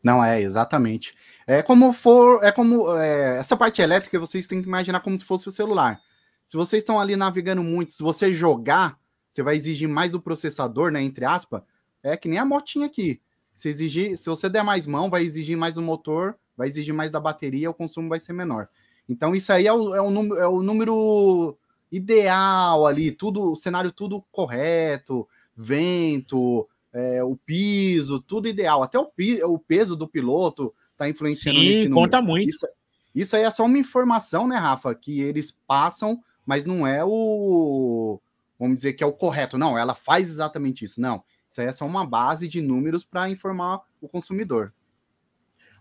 Não é, exatamente. É como for, é como é, essa parte elétrica vocês têm que imaginar como se fosse o celular. Se vocês estão ali navegando muito, se você jogar, você vai exigir mais do processador, né? Entre aspas, é que nem a motinha aqui. Se exigir, se você der mais mão, vai exigir mais do motor, vai exigir mais da bateria, o consumo vai ser menor. Então isso aí é o, é o, número, é o número ideal ali, tudo, o cenário tudo correto, vento, é, o piso, tudo ideal. Até o, o peso do piloto está influenciando Sim, nesse número. conta muito. Isso, isso aí é só uma informação, né, Rafa, que eles passam, mas não é o... Vamos dizer que é o correto. Não, ela faz exatamente isso. Não, isso aí é só uma base de números para informar o consumidor.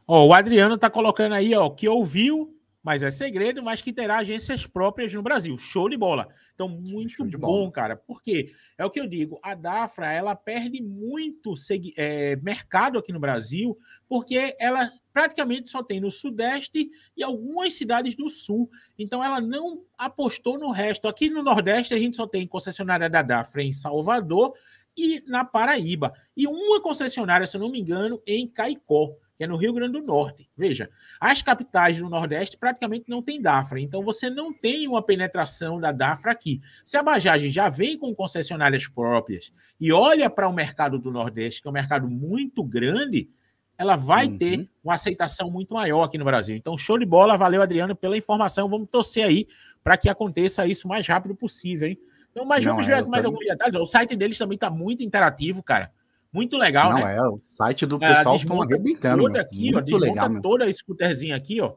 Ó, o Adriano está colocando aí, ó, que ouviu mas é segredo, mas que terá agências próprias no Brasil. Show de bola. Então, muito bom, bola. cara. Porque é o que eu digo, a Dafra, ela perde muito é, mercado aqui no Brasil, porque ela praticamente só tem no Sudeste e algumas cidades do Sul. Então, ela não apostou no resto. Aqui no Nordeste, a gente só tem concessionária da Dafra em Salvador e na Paraíba. E uma concessionária, se eu não me engano, em Caicó que é no Rio Grande do Norte. Veja, as capitais do Nordeste praticamente não tem DAFRA, então você não tem uma penetração da DAFRA aqui. Se a Bajaj já vem com concessionárias próprias e olha para o mercado do Nordeste, que é um mercado muito grande, ela vai uhum. ter uma aceitação muito maior aqui no Brasil. Então, show de bola, valeu, Adriano, pela informação. Vamos torcer aí para que aconteça isso o mais rápido possível, hein? Então, mas não, vamos ver é, mais alguns detalhes. O site deles também está muito interativo, cara. Muito legal, Não, né? É, o site do é, pessoal estão arrebentando. Toda aqui, Muito ó, legal, toda a scooterzinha aqui, ó.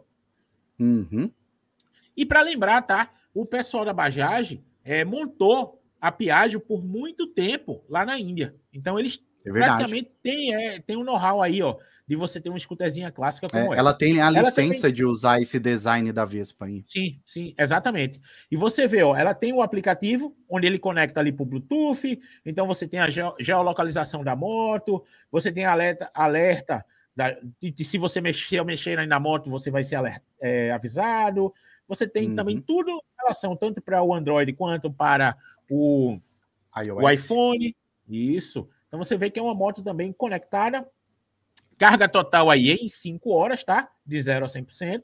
Uhum. E para lembrar, tá? O pessoal da Bajaj é, montou a Piaggio por muito tempo lá na Índia. Então eles é praticamente têm é, tem um know-how aí, ó, de você ter uma scooterzinha clássica é, como é, ela. Ela tem a ela licença de usar esse design da Vespa aí. Sim, sim, exatamente. E você vê, ó, ela tem o um aplicativo onde ele conecta ali o Bluetooth, então você tem a geolocalização da moto, você tem alerta, alerta da, de, de, se você mexer mexer na moto, você vai ser alerta, é, avisado. Você tem uhum. também tudo em relação tanto para o Android quanto para o, o iPhone. Isso. Então você vê que é uma moto também conectada Carga total aí em 5 horas, tá? De 0 a 100%.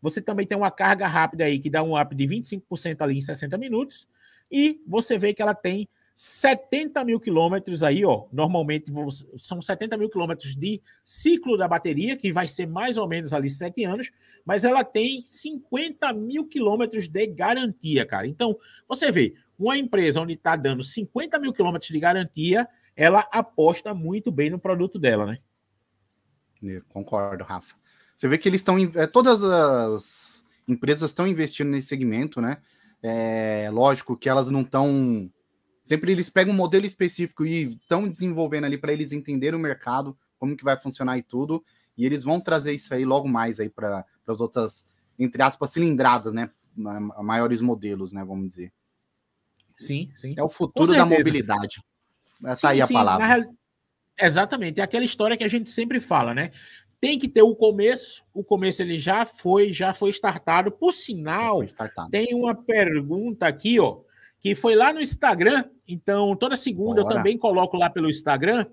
Você também tem uma carga rápida aí que dá um up de 25% ali em 60 minutos. E você vê que ela tem 70 mil quilômetros aí, ó. Normalmente são 70 mil quilômetros de ciclo da bateria, que vai ser mais ou menos ali 7 anos, mas ela tem 50 mil quilômetros de garantia, cara. Então, você vê, uma empresa onde está dando 50 mil quilômetros de garantia, ela aposta muito bem no produto dela, né? Né? Concordo, Rafa. Você vê que eles estão. É, todas as empresas estão investindo nesse segmento, né? É, lógico que elas não estão. Sempre eles pegam um modelo específico e estão desenvolvendo ali para eles entenderem o mercado, como que vai funcionar e tudo. E eles vão trazer isso aí logo mais aí para as outras, entre aspas, cilindradas, né? Maiores modelos, né? Vamos dizer. Sim, sim. É o futuro da mobilidade. Essa sim, aí é a sim. palavra. Na, Exatamente, é aquela história que a gente sempre fala, né? Tem que ter o começo, o começo ele já foi, já foi startado. Por sinal, startado. tem uma pergunta aqui, ó, que foi lá no Instagram. Então, toda segunda Bora. eu também coloco lá pelo Instagram.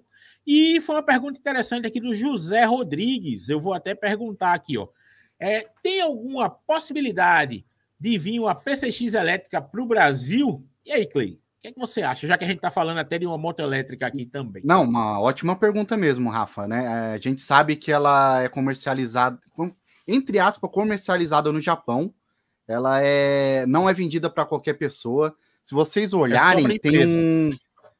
E foi uma pergunta interessante aqui do José Rodrigues. Eu vou até perguntar aqui, ó. É, tem alguma possibilidade de vir uma PCX elétrica para o Brasil? E aí, Clay? que, é que você acha, já que a gente está falando até de uma moto elétrica aqui também? Não, uma ótima pergunta mesmo, Rafa. Né? É, a gente sabe que ela é comercializada, entre aspas, comercializada no Japão. Ela é, não é vendida para qualquer pessoa. Se vocês é olharem, é tem um.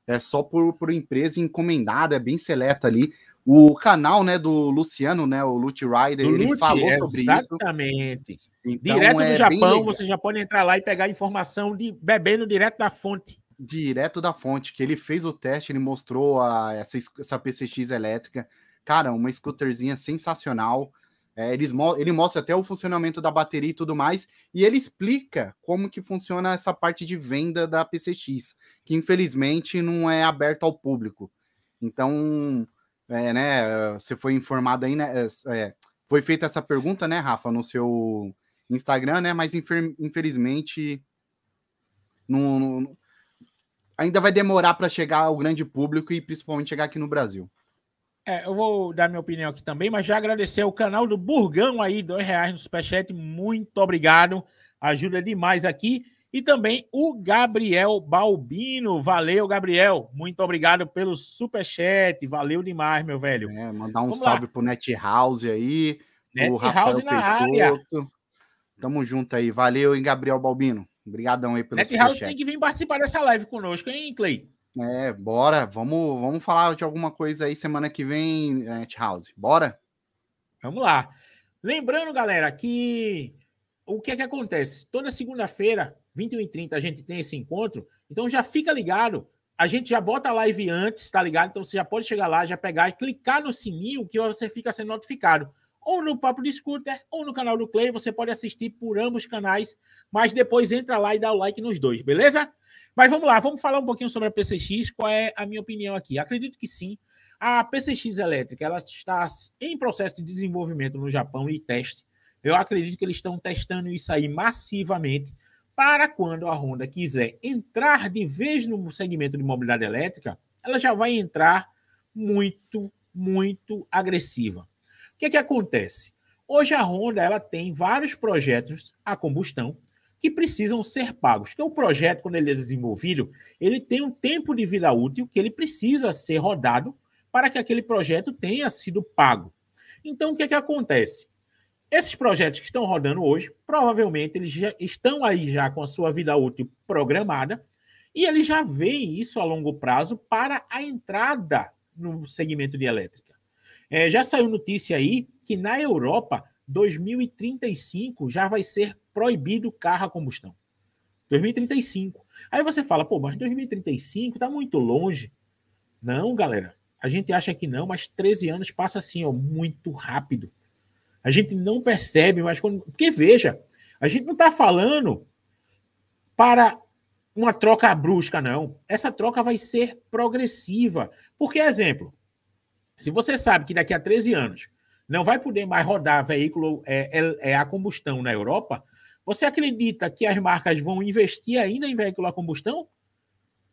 É só por, por empresa encomendada, é bem seleta ali. O canal né, do Luciano, né, o Lute Rider, do ele Lute, falou sobre exatamente. isso. Exatamente. Então, direto do é Japão, você já pode entrar lá e pegar informação de bebendo direto da fonte direto da fonte, que ele fez o teste, ele mostrou a, essa, essa PCX elétrica. Cara, uma scooterzinha sensacional. É, eles, ele mostra até o funcionamento da bateria e tudo mais, e ele explica como que funciona essa parte de venda da PCX, que infelizmente não é aberta ao público. Então, é, né, você foi informado aí, né, é, é foi feita essa pergunta, né, Rafa, no seu Instagram, né, mas infelizmente não, não, ainda vai demorar para chegar ao grande público e principalmente chegar aqui no Brasil. É, eu vou dar minha opinião aqui também, mas já agradecer ao canal do Burgão aí, dois reais no Superchat. Muito obrigado. Ajuda demais aqui. E também o Gabriel Balbino. Valeu, Gabriel. Muito obrigado pelo superchat. Valeu demais, meu velho. É, mandar um Vamos salve lá. pro Net House aí. Net o Rafael House Peixoto. Área. Tamo junto aí. Valeu, hein, Gabriel Balbino. Obrigadão aí pelo Net House tem que vir participar dessa live conosco, hein, Clay? É, bora. Vamos, vamos falar de alguma coisa aí semana que vem, Net é, House. Bora? Vamos lá. Lembrando, galera, que o que é que acontece? Toda segunda-feira, 21h30, a gente tem esse encontro. Então já fica ligado. A gente já bota a live antes, tá ligado? Então você já pode chegar lá, já pegar e clicar no sininho que você fica sendo notificado ou no Papo de Scooter, ou no canal do Clay. Você pode assistir por ambos canais, mas depois entra lá e dá o like nos dois, beleza? Mas vamos lá, vamos falar um pouquinho sobre a PCX, qual é a minha opinião aqui. Acredito que sim. A PCX elétrica, ela está em processo de desenvolvimento no Japão e teste. Eu acredito que eles estão testando isso aí massivamente para quando a Honda quiser entrar de vez no segmento de mobilidade elétrica, ela já vai entrar muito, muito agressiva que, é que acontece? Hoje a Honda ela tem vários projetos a combustão que precisam ser pagos. Então, o projeto, quando ele é desenvolvido, ele tem um tempo de vida útil que ele precisa ser rodado para que aquele projeto tenha sido pago. Então, o que, é que acontece? Esses projetos que estão rodando hoje, provavelmente eles já estão aí já com a sua vida útil programada e eles já veem isso a longo prazo para a entrada no segmento de elétrica. É, já saiu notícia aí que na Europa, 2035 já vai ser proibido carro a combustão. 2035. Aí você fala, pô, mas 2035 está muito longe. Não, galera. A gente acha que não, mas 13 anos passa assim, ó, muito rápido. A gente não percebe, mas quando. Porque veja, a gente não está falando para uma troca brusca, não. Essa troca vai ser progressiva. Porque, exemplo, se você sabe que daqui a 13 anos não vai poder mais rodar veículo é, é, é, a combustão na Europa, você acredita que as marcas vão investir ainda em veículo a combustão?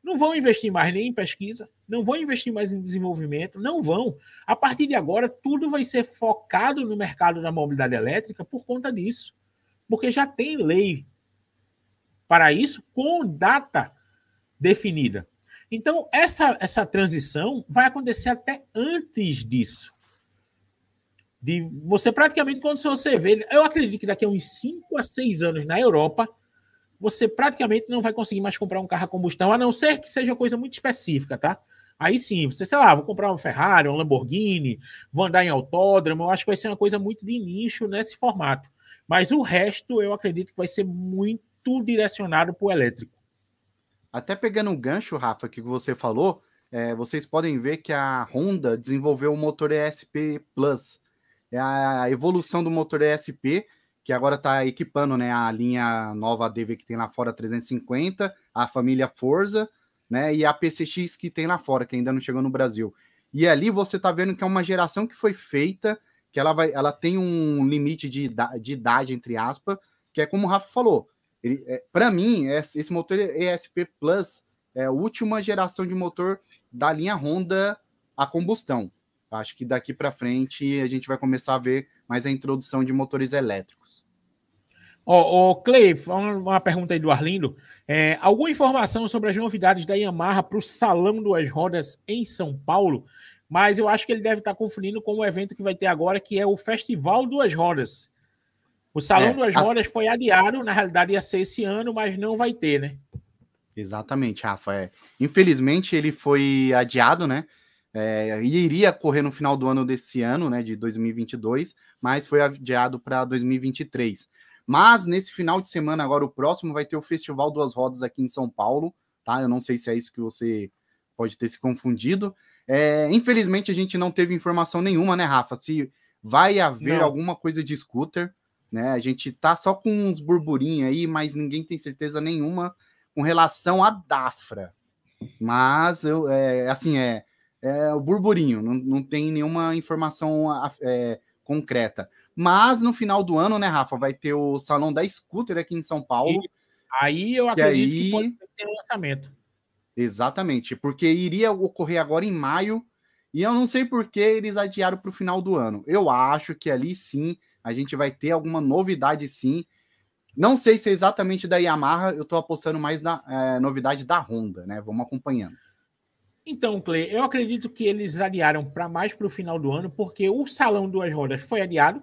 Não vão investir mais nem em pesquisa, não vão investir mais em desenvolvimento, não vão. A partir de agora, tudo vai ser focado no mercado da mobilidade elétrica por conta disso. Porque já tem lei para isso com data definida. Então, essa, essa transição vai acontecer até antes disso. De você praticamente, quando você vê, eu acredito que daqui a uns 5 a 6 anos na Europa, você praticamente não vai conseguir mais comprar um carro a combustão, a não ser que seja coisa muito específica, tá? Aí sim, você, sei lá, vou comprar uma Ferrari, um Lamborghini, vou andar em autódromo, eu acho que vai ser uma coisa muito de nicho nesse formato. Mas o resto, eu acredito que vai ser muito direcionado para o elétrico. Até pegando um gancho, Rafa, que você falou, é, vocês podem ver que a Honda desenvolveu o motor ESP Plus. É a evolução do motor ESP, que agora está equipando né, a linha nova DV que tem lá fora 350, a família Forza, né? E a PCX que tem lá fora, que ainda não chegou no Brasil. E ali você está vendo que é uma geração que foi feita, que ela vai, ela tem um limite de, de idade, entre aspas, que é como o Rafa falou é, para mim, esse motor ESP Plus é a última geração de motor da linha Honda a combustão. Acho que daqui para frente a gente vai começar a ver mais a introdução de motores elétricos. o oh, oh, Clay, uma pergunta aí do Arlindo. É, alguma informação sobre as novidades da Yamaha para o Salão das Rodas em São Paulo? Mas eu acho que ele deve estar tá confundindo com o evento que vai ter agora, que é o Festival Duas Rodas. O Salão é, das a... Rodas foi adiado, na realidade ia ser esse ano, mas não vai ter, né? Exatamente, Rafa. É. Infelizmente ele foi adiado, né? É, iria correr no final do ano desse ano, né, de 2022, mas foi adiado para 2023. Mas nesse final de semana, agora o próximo, vai ter o Festival Duas Rodas aqui em São Paulo, tá? Eu não sei se é isso que você pode ter se confundido. É, infelizmente, a gente não teve informação nenhuma, né, Rafa? Se vai haver não. alguma coisa de scooter. Né? A gente tá só com uns burburinhos aí, mas ninguém tem certeza nenhuma com relação à Dafra. Mas eu, é, assim, é, é o burburinho, não, não tem nenhuma informação é, concreta. Mas no final do ano, né, Rafa, vai ter o Salão da Scooter aqui em São Paulo. E aí eu acredito que, aí... que pode ter um lançamento. Exatamente, porque iria ocorrer agora em maio, e eu não sei por que eles adiaram para o final do ano. Eu acho que ali sim a gente vai ter alguma novidade sim. Não sei se é exatamente da Yamaha, eu estou apostando mais na é, novidade da Honda, né? Vamos acompanhando. Então, Clay, eu acredito que eles adiaram para mais para o final do ano, porque o Salão Duas Rodas foi adiado,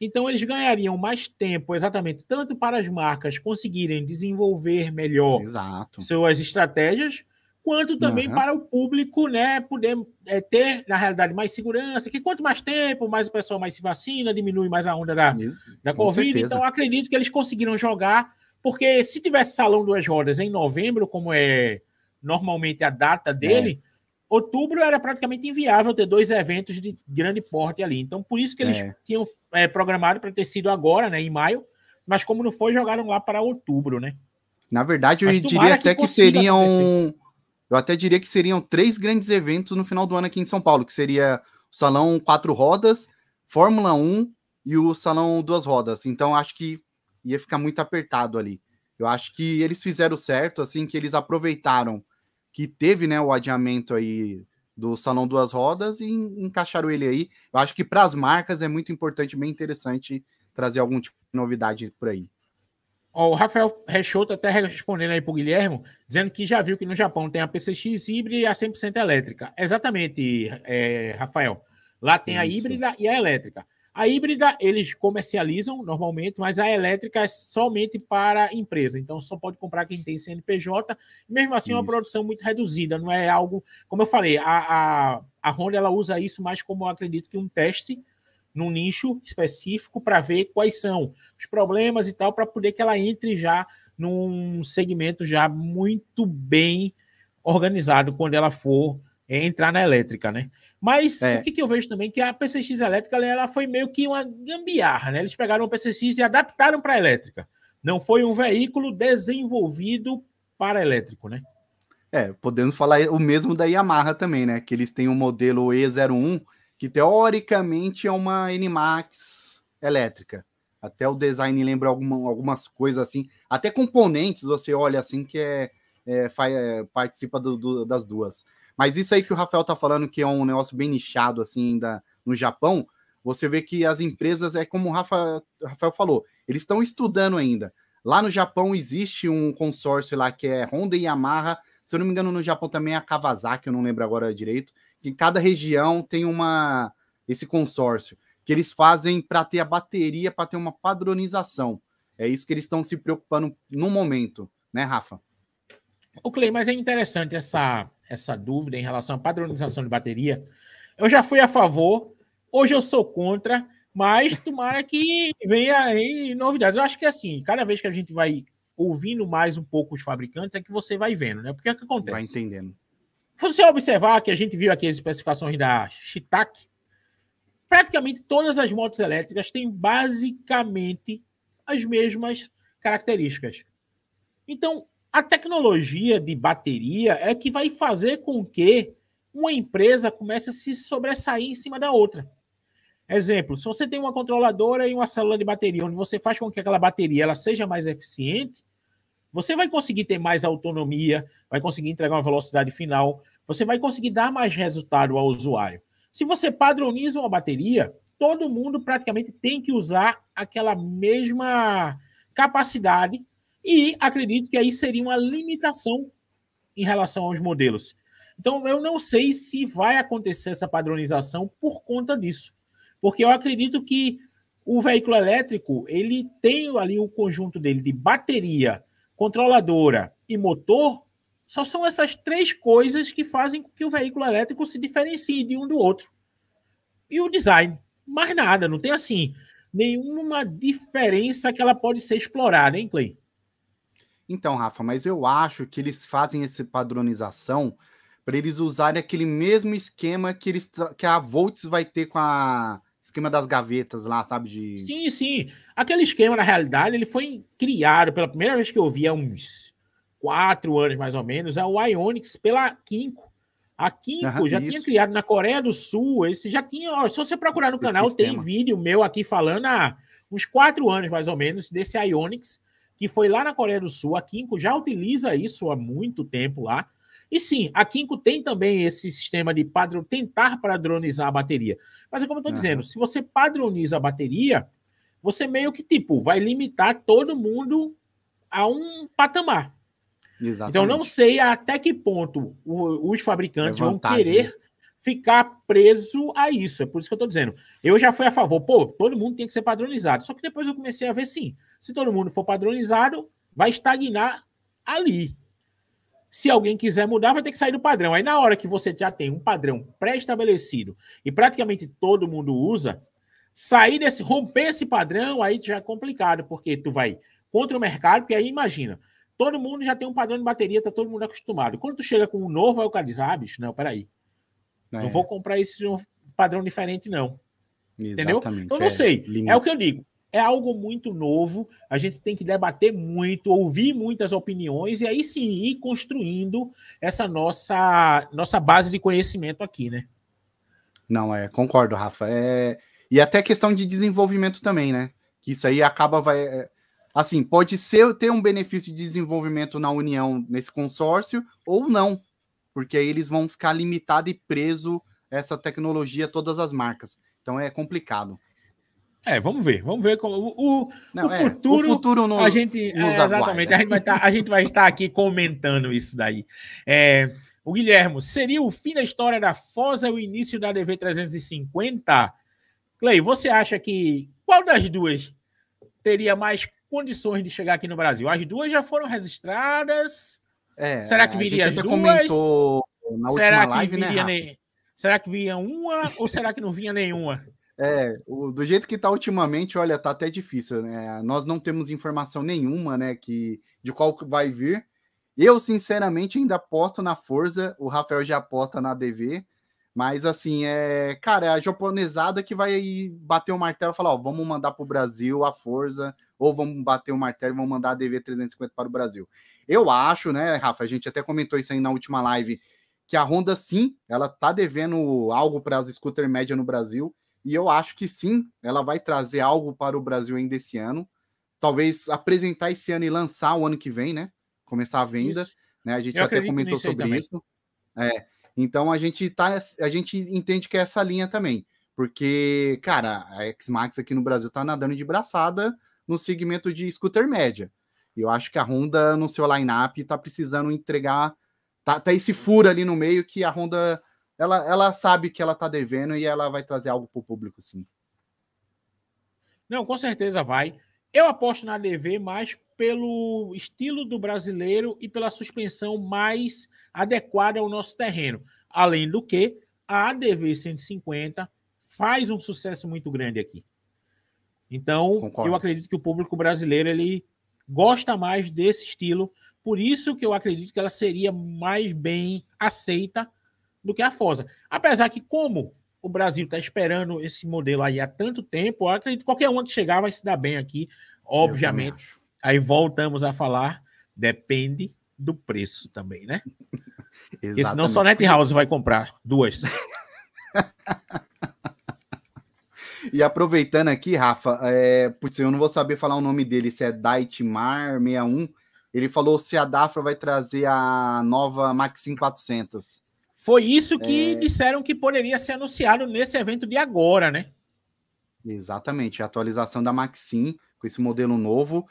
então eles ganhariam mais tempo, exatamente, tanto para as marcas conseguirem desenvolver melhor Exato. suas estratégias, quanto também uhum. para o público, né, poder é, ter, na realidade, mais segurança, que quanto mais tempo, mais o pessoal mais se vacina, diminui mais a onda da, Isso, da Covid. Então, acredito que eles conseguiram jogar, porque se tivesse salão duas rodas em novembro, como é normalmente a data é. dele, é. outubro era praticamente inviável ter dois eventos de grande porte ali. Então, por isso que eles é. tinham é, programado para ter sido agora, né, em maio, mas como não foi, jogaram lá para outubro, né? Na verdade, eu diria até que, que seriam eu até diria que seriam três grandes eventos no final do ano aqui em São Paulo, que seria o Salão Quatro Rodas, Fórmula 1 e o Salão Duas Rodas. Então, acho que ia ficar muito apertado ali. Eu acho que eles fizeram certo, assim, que eles aproveitaram que teve, né, o adiamento aí do Salão Duas Rodas e encaixaram ele aí. Eu acho que para as marcas é muito importante, bem interessante trazer algum tipo de novidade por aí. Ó, o Rafael Rechoto até respondendo aí para o Guilhermo, dizendo que já viu que no Japão tem a PCX híbrida e a 100% elétrica. Exatamente, é, Rafael. Lá tem Isso. a híbrida e a elétrica. A híbrida eles comercializam normalmente, mas a elétrica é somente para empresa. Então só pode comprar quem tem CNPJ. Mesmo assim, é uma produção muito reduzida. Não é algo. Como eu falei, a, a, a Honda ela usa isso mais como, acredito que, um teste num nicho específico para ver quais são os problemas e tal, para poder que ela entre já num segmento já muito bem organizado quando ela for entrar na elétrica, né? Mas é. o que, que, eu vejo também é que a PCX elétrica ela foi meio que uma gambiarra, né? Eles pegaram o PCX e adaptaram para elétrica. Não foi um veículo desenvolvido para elétrico, né? É, podendo falar o mesmo da Yamaha também, né? Que eles têm um modelo E01 que teoricamente é uma N-Max elétrica. Até o design lembra alguma, algumas coisas assim. Até componentes você olha assim que é, é, é participa do, do, das duas. Mas isso aí que o Rafael tá falando, que é um negócio bem nichado assim ainda no Japão, você vê que as empresas, é como o Rafa, Rafael falou, eles estão estudando ainda. Lá no Japão existe um consórcio lá que é Honda e Yamaha, se eu não me engano no Japão também é a Kawasaki, eu não lembro agora direito, em cada região tem uma esse consórcio que eles fazem para ter a bateria, para ter uma padronização. É isso que eles estão se preocupando no momento, né, Rafa? O Clay, mas é interessante essa essa dúvida em relação à padronização de bateria. Eu já fui a favor, hoje eu sou contra, mas tomara que venha aí novidades. Eu acho que assim, cada vez que a gente vai ouvindo mais um pouco os fabricantes, é que você vai vendo, né? Porque é o que acontece. Vai entendendo você observar que a gente viu aqui as especificações da Shitak, praticamente todas as motos elétricas têm basicamente as mesmas características. Então, a tecnologia de bateria é que vai fazer com que uma empresa comece a se sobressair em cima da outra. Exemplo, se você tem uma controladora e uma célula de bateria, onde você faz com que aquela bateria ela seja mais eficiente, você vai conseguir ter mais autonomia, vai conseguir entregar uma velocidade final, você vai conseguir dar mais resultado ao usuário. Se você padroniza uma bateria, todo mundo praticamente tem que usar aquela mesma capacidade e acredito que aí seria uma limitação em relação aos modelos. Então, eu não sei se vai acontecer essa padronização por conta disso, porque eu acredito que o veículo elétrico ele tem ali o conjunto dele de bateria, controladora e motor só são essas três coisas que fazem com que o veículo elétrico se diferencie de um do outro. E o design, mais nada, não tem assim nenhuma diferença que ela pode ser explorada, hein, Clay? Então, Rafa, mas eu acho que eles fazem essa padronização para eles usarem aquele mesmo esquema que, eles, que a Volts vai ter com a esquema das gavetas lá, sabe? De... Sim, sim. Aquele esquema, na realidade, ele foi criado pela primeira vez que eu vi há uns quatro anos mais ou menos, é o Ionix pela Kinko. A Kinko ah, já isso. tinha criado na Coreia do Sul, esse já tinha. Ó, se você procurar no esse canal, sistema. tem vídeo meu aqui falando há uns quatro anos mais ou menos desse Ionix, que foi lá na Coreia do Sul. A Kinko já utiliza isso há muito tempo lá. E sim, a Kinko tem também esse sistema de padron, tentar padronizar a bateria. Mas é como eu estou ah. dizendo, se você padroniza a bateria, você meio que tipo vai limitar todo mundo a um patamar. Exatamente. Então, não sei até que ponto os fabricantes é vão querer né? ficar preso a isso. É por isso que eu estou dizendo. Eu já fui a favor, pô, todo mundo tem que ser padronizado. Só que depois eu comecei a ver, sim, se todo mundo for padronizado, vai estagnar ali. Se alguém quiser mudar, vai ter que sair do padrão. Aí, na hora que você já tem um padrão pré-estabelecido e praticamente todo mundo usa, sair desse, romper esse padrão, aí já é complicado, porque tu vai contra o mercado, porque aí imagina, Todo mundo já tem um padrão de bateria, tá todo mundo acostumado. Quando tu chega com um novo, aí o cara diz, ah, bicho, não, peraí. É. Não vou comprar esse padrão diferente, não. Exatamente, Entendeu? Eu não é, sei. É o que eu digo. É algo muito novo, a gente tem que debater muito, ouvir muitas opiniões e aí sim ir construindo essa nossa, nossa base de conhecimento aqui, né? Não, é, concordo, Rafa. É... E até questão de desenvolvimento também, né? Que isso aí acaba vai é, Assim, pode ser ter um benefício de desenvolvimento na União nesse consórcio ou não, porque aí eles vão ficar limitado e preso essa tecnologia todas as marcas. Então é complicado. É, vamos ver, vamos ver como o, não, é, o futuro. É, o futuro no, a gente nos é, exatamente, a gente, vai tá, a gente vai estar aqui comentando isso daí. É, o Guilhermo, seria o fim da história da FOSA o início da DV 350? Clay, você acha que qual das duas teria mais condições de chegar aqui no Brasil. As duas já foram registradas. É, Será que viria as duas? Comentou na Será última live, né, Será que vinha uma ou será que não vinha nenhuma? É, o, do jeito que tá ultimamente, olha, tá até difícil, né? Nós não temos informação nenhuma, né, que de qual vai vir. Eu, sinceramente, ainda aposto na Forza, o Rafael já aposta na DV, mas assim, é, cara, é a japonesada que vai bater o martelo e falar, ó, vamos mandar pro Brasil a Forza, ou vamos bater o martelo e vão mandar a DV350 para o Brasil. Eu acho, né, Rafa, a gente até comentou isso aí na última live, que a Honda sim, ela tá devendo algo para as scooter média no Brasil, e eu acho que sim, ela vai trazer algo para o Brasil ainda esse ano. Talvez apresentar esse ano e lançar o ano que vem, né? Começar a venda, isso. né? A gente eu até comentou sobre isso. É. Então a gente tá a gente entende que é essa linha também, porque cara, a X-Max aqui no Brasil tá nadando de braçada no segmento de scooter média. eu acho que a Honda, no seu line-up, está precisando entregar. Tá, tá esse furo ali no meio que a Honda ela, ela sabe que ela está devendo e ela vai trazer algo para o público, sim. Não, com certeza vai. Eu aposto na DV mais pelo estilo do brasileiro e pela suspensão mais adequada ao nosso terreno. Além do que, a ADV 150 faz um sucesso muito grande aqui. Então, Concordo. eu acredito que o público brasileiro ele gosta mais desse estilo, por isso que eu acredito que ela seria mais bem aceita do que a Fosa. Apesar que, como o Brasil está esperando esse modelo aí há tanto tempo, eu acredito que qualquer um que chegar vai se dar bem aqui, obviamente. Aí voltamos a falar, depende do preço também, né? Porque senão só Net House vai comprar duas. E aproveitando aqui, Rafa, é, putz, eu não vou saber falar o nome dele, se é Daitmar61. Ele falou se a Dafra vai trazer a nova Maxim 400. Foi isso que é... disseram que poderia ser anunciado nesse evento de agora, né? Exatamente, a atualização da Maxim com esse modelo novo.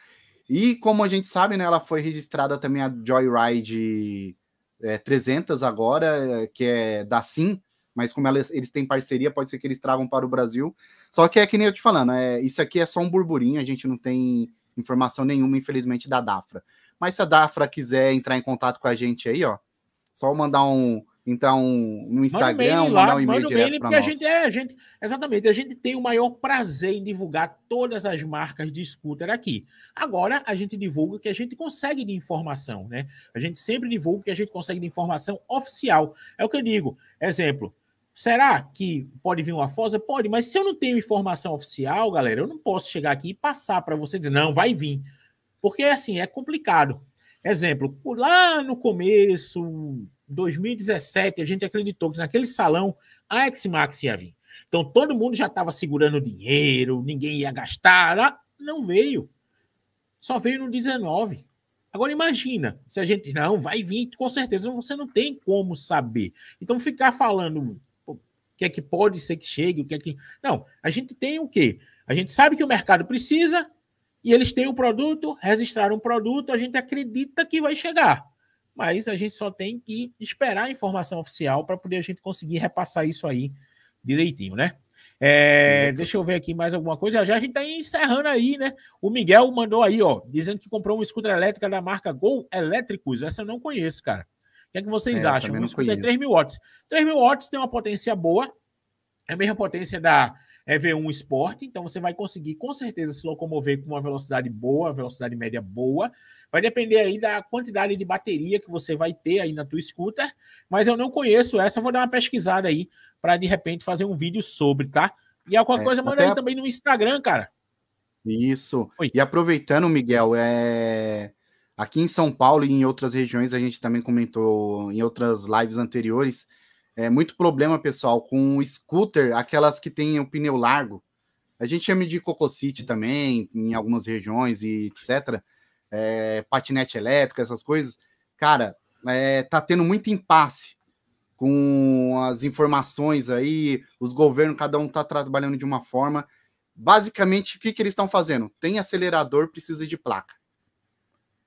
E como a gente sabe, né, ela foi registrada também a Joyride é, 300 agora, é, que é da Sim, mas como eles têm parceria, pode ser que eles tragam para o Brasil. Só que é que nem eu te falando, é, isso aqui é só um burburinho, a gente não tem informação nenhuma, infelizmente, da Dafra. Mas se a Dafra quiser entrar em contato com a gente aí, ó, só mandar um, então, no Instagram, manda um mandar um e-mail direto para nós. A gente, é, a gente, exatamente, a gente tem o maior prazer em divulgar todas as marcas de scooter aqui. Agora, a gente divulga o que a gente consegue de informação, né? A gente sempre divulga o que a gente consegue de informação oficial. É o que eu digo. Exemplo, Será que pode vir uma fosa? Pode, mas se eu não tenho informação oficial, galera, eu não posso chegar aqui e passar para você dizer, não, vai vir. Porque, assim, é complicado. Exemplo, lá no começo, 2017, a gente acreditou que naquele salão a X-Max ia vir. Então, todo mundo já estava segurando dinheiro, ninguém ia gastar. não veio. Só veio no 19. Agora imagina, se a gente não vai vir, com certeza você não tem como saber. Então ficar falando que é que pode ser que chegue, o que é que. Não, a gente tem o quê? A gente sabe que o mercado precisa e eles têm o um produto, registraram um produto, a gente acredita que vai chegar. Mas a gente só tem que esperar a informação oficial para poder a gente conseguir repassar isso aí direitinho, né? É, deixa eu ver aqui mais alguma coisa. Já a gente tá encerrando aí, né? O Miguel mandou aí, ó, dizendo que comprou uma escuta elétrica da marca Gol Elétricos. Essa eu não conheço, cara. O que, é que vocês é, acham? Vamos escolher 3 mil watts. 3 mil watts tem uma potência boa, é a mesma potência da EV1 Sport, então você vai conseguir com certeza se locomover com uma velocidade boa, velocidade média boa. Vai depender aí da quantidade de bateria que você vai ter aí na tua scooter, mas eu não conheço essa, vou dar uma pesquisada aí para de repente fazer um vídeo sobre, tá? E alguma é, coisa manda aí a... também no Instagram, cara. Isso. Oi. E aproveitando, Miguel, é Aqui em São Paulo e em outras regiões, a gente também comentou em outras lives anteriores, é muito problema, pessoal, com scooter, aquelas que têm o pneu largo. A gente chama de cococite também, em algumas regiões e etc. É, patinete elétrico, essas coisas. Cara, é, tá tendo muito impasse com as informações aí, os governos, cada um tá trabalhando de uma forma. Basicamente, o que, que eles estão fazendo? Tem acelerador, precisa de placa.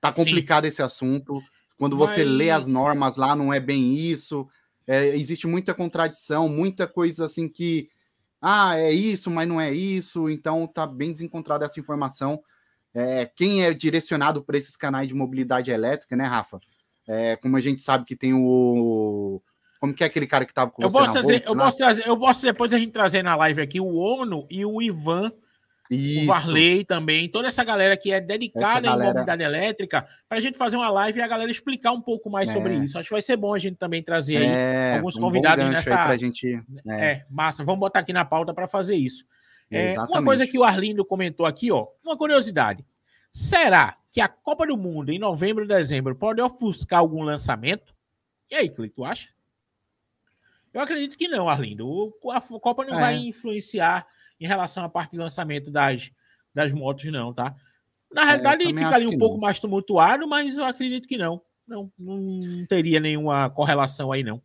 Tá complicado Sim. esse assunto. Quando você Mas... lê as normas lá, não é bem isso. É, existe muita contradição, muita coisa assim que ah, é isso, mas não é isso, então tá bem desencontrada essa informação. É, quem é direcionado para esses canais de mobilidade elétrica, né, Rafa? É, como a gente sabe que tem o. Como que é aquele cara que estava com o. eu posso depois a gente trazer na live aqui o ONU e o Ivan, isso. o Varley também, toda essa galera que é dedicada galera... à mobilidade elétrica, para a gente fazer uma live e a galera explicar um pouco mais é. sobre isso. Acho que vai ser bom a gente também trazer é. aí alguns um convidados nessa. Gente... É. é. massa, vamos botar aqui na pauta para fazer isso. É, uma coisa que o Arlindo comentou aqui, ó, uma curiosidade. Será que a Copa do Mundo em novembro e dezembro pode ofuscar algum lançamento? E aí, Cleiton, tu acha? Eu acredito que não, Arlindo. A Copa não é. vai influenciar em relação à parte de lançamento das, das motos, não, tá? Na é, realidade, é, ficaria um não. pouco mais tumultuado, mas eu acredito que não. Não, não teria nenhuma correlação aí, não.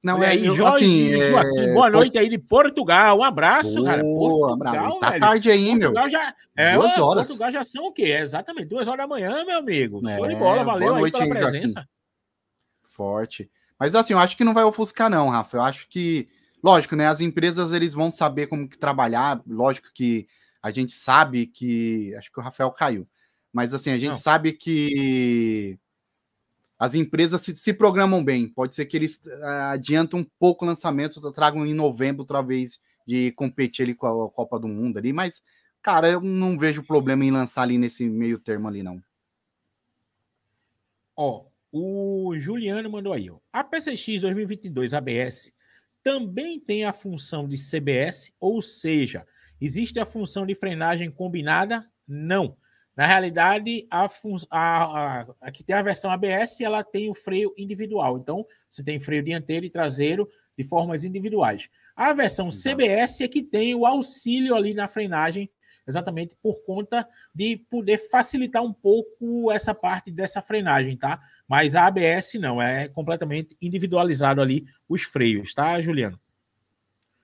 Não, é, aí, Jorge, assim, é, Joaquim, boa noite aí de Portugal. Um abraço, boa, cara. Portugal, um Tá tarde aí, meu. já, é, duas ó, horas. Portugal já são o quê? É exatamente, duas horas da manhã, meu amigo. É, de bola, valeu boa noite, aí pela presença. Joaquim. Forte. Mas assim, eu acho que não vai ofuscar, não, Rafa. Eu acho que Lógico, né? As empresas eles vão saber como que trabalhar. Lógico que a gente sabe que. Acho que o Rafael caiu. Mas assim, a gente Não. sabe que as empresas se, se, programam bem. Pode ser que eles uh, ah, adiantam um pouco o lançamento, tragam em novembro, vez de competir ali com a, Copa do Mundo ali, mas, cara, eu não vejo problema em lançar ali nesse meio termo ali, não. Ó, o Juliano mandou aí, ó. A PCX 2022 ABS também tem a função de CBS, ou seja, existe a função de frenagem combinada? Não. Na realidade, a, a, a, a, que tem a versão ABS, ela tem o freio individual. Então, você tem freio dianteiro e traseiro de formas individuais. A versão então. CBS é que tem o auxílio ali na frenagem, exatamente por conta de poder facilitar um pouco essa parte dessa frenagem, tá? Mas a ABS não, é completamente individualizado ali os freios, tá, Juliano?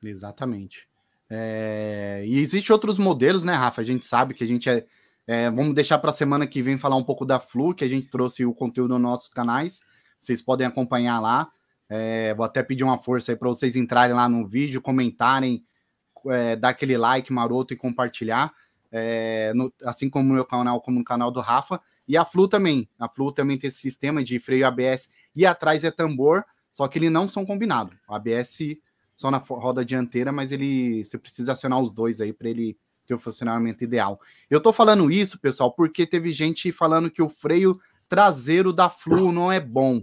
Exatamente. É... E existem outros modelos, né, Rafa? A gente sabe que a gente é. é... vamos deixar para a semana que vem falar um pouco da Flu, que a gente trouxe o conteúdo nos nossos canais. Vocês podem acompanhar lá. É... Vou até pedir uma força aí para vocês entrarem lá no vídeo, comentarem, é, dar aquele like maroto e compartilhar. É, no... Assim como o meu canal, como o canal do Rafa. E a Flu também. A Flu também tem esse sistema de freio ABS e atrás é tambor, só que eles não são combinados. O ABS só na roda dianteira, mas ele você precisa acionar os dois aí para ele ter o funcionamento ideal. Eu tô falando isso, pessoal, porque teve gente falando que o freio traseiro da Flu não é bom.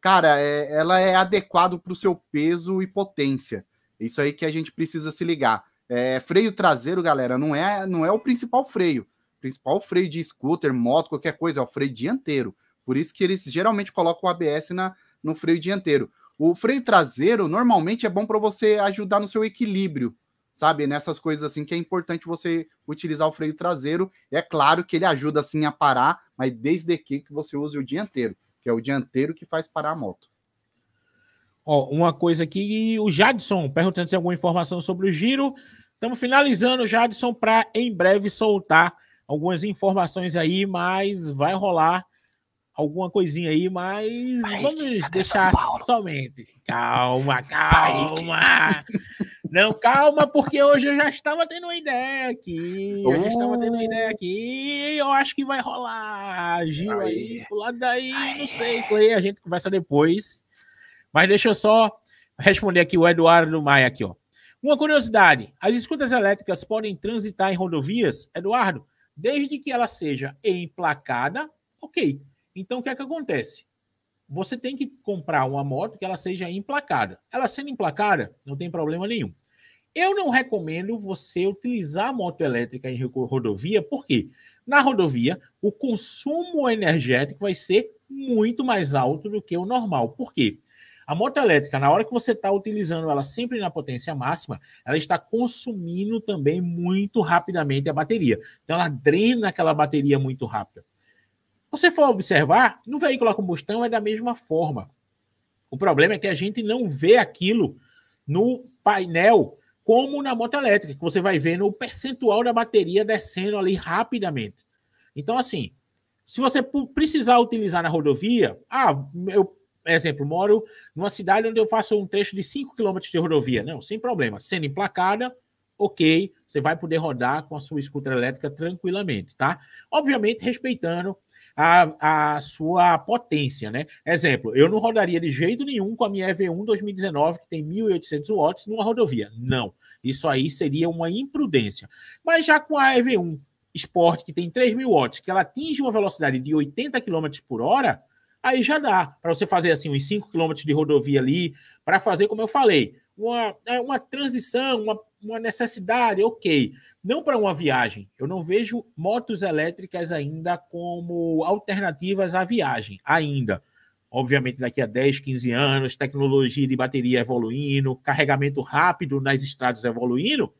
Cara, é, ela é adequado para o seu peso e potência. Isso aí que a gente precisa se ligar. É, freio traseiro, galera, não é não é o principal freio principal freio de scooter, moto, qualquer coisa, é o freio dianteiro. Por isso que eles geralmente colocam o ABS na, no freio dianteiro. O freio traseiro normalmente é bom para você ajudar no seu equilíbrio, sabe? Nessas coisas assim que é importante você utilizar o freio traseiro. É claro que ele ajuda assim a parar, mas desde que, que você use o dianteiro, que é o dianteiro que faz parar a moto. Ó, uma coisa aqui, o Jadson perguntando se tem alguma informação sobre o giro. Estamos finalizando, Jadson, para em breve soltar algumas informações aí, mas vai rolar alguma coisinha aí, mas vamos tá deixar somente. Calma, calma. Não, calma, porque hoje eu já estava tendo uma ideia aqui. Eu já estava tendo uma ideia aqui. Eu acho que vai rolar. Gil aí, aí pro lado daí, Aê. não sei, Clay, a gente conversa depois. Mas deixa eu só responder aqui o Eduardo Maia aqui, ó. Uma curiosidade, as escutas elétricas podem transitar em rodovias? Eduardo, Desde que ela seja emplacada, ok. Então, o que é que acontece? Você tem que comprar uma moto que ela seja emplacada. Ela sendo emplacada, não tem problema nenhum. Eu não recomendo você utilizar moto elétrica em rodovia, porque na rodovia o consumo energético vai ser muito mais alto do que o normal. Por quê? A moto elétrica, na hora que você está utilizando ela sempre na potência máxima, ela está consumindo também muito rapidamente a bateria. Então ela drena aquela bateria muito rápido. Você for observar, no veículo a combustão é da mesma forma. O problema é que a gente não vê aquilo no painel como na moto elétrica, que você vai vendo o percentual da bateria descendo ali rapidamente. Então, assim, se você precisar utilizar na rodovia, ah, eu exemplo, moro numa cidade onde eu faço um trecho de 5 km de rodovia. Não, sem problema. Sendo emplacada, ok, você vai poder rodar com a sua scooter elétrica tranquilamente, tá? Obviamente, respeitando a, a sua potência, né? Exemplo, eu não rodaria de jeito nenhum com a minha EV1 2019, que tem 1.800 watts, numa rodovia. Não, isso aí seria uma imprudência. Mas já com a EV1 Sport, que tem 3.000 watts, que ela atinge uma velocidade de 80 km por hora, aí já dá para você fazer assim uns 5 km de rodovia ali, para fazer, como eu falei, uma, é, uma transição, uma, uma necessidade, ok. Não para uma viagem. Eu não vejo motos elétricas ainda como alternativas à viagem, ainda. Obviamente, daqui a 10, 15 anos, tecnologia de bateria evoluindo, carregamento rápido nas estradas evoluindo,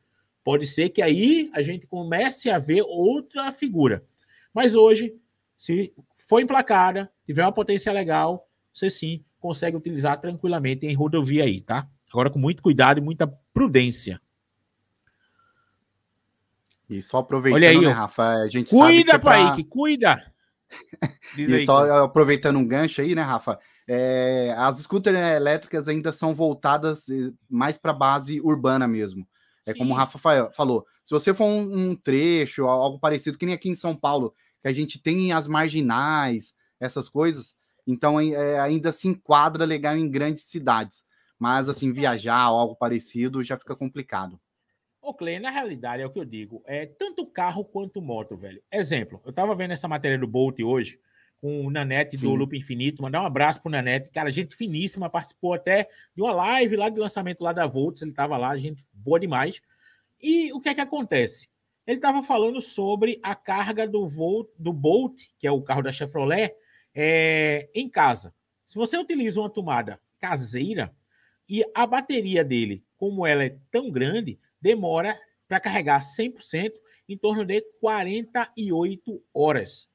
pode ser que aí a gente comece a ver outra figura. Mas hoje, se foi emplacada, tiver uma potência legal, você sim consegue utilizar tranquilamente em rodovia aí, tá? Agora com muito cuidado e muita prudência. E só aproveitando, Olha aí, né, Rafa, a gente cuida, sabe que é pra... cuida! Diz e aí, só cara. aproveitando um gancho aí, né, Rafa? É, as scooters elétricas ainda são voltadas eh, mais para a base urbana mesmo. É Sim. como o Rafa falou. Se você for um, um, trecho, algo parecido, que nem aqui em São Paulo, que a gente tem as marginais, essas coisas. Então é, ainda se enquadra legal em grandes cidades. Mas assim, viajar ou algo parecido já fica complicado. Ô, Clay, na realidade é o que eu digo. É tanto carro quanto moto, velho. Exemplo, eu tava vendo essa matéria do Bolt hoje com o Nanete Sim. do Loop Infinito. Mandar um abraço pro Nanete, cara, gente finíssima, participou até de uma live lá de lançamento lá da Volts, ele tava lá, gente boa demais. E o que é que acontece? ele estava falando sobre a carga do, Volt, do Bolt, que é o carro da Chevrolet, é, em casa. Se você utiliza uma tomada caseira e a bateria dele, como ela é tão grande, demora para carregar 100% em torno de 48 horas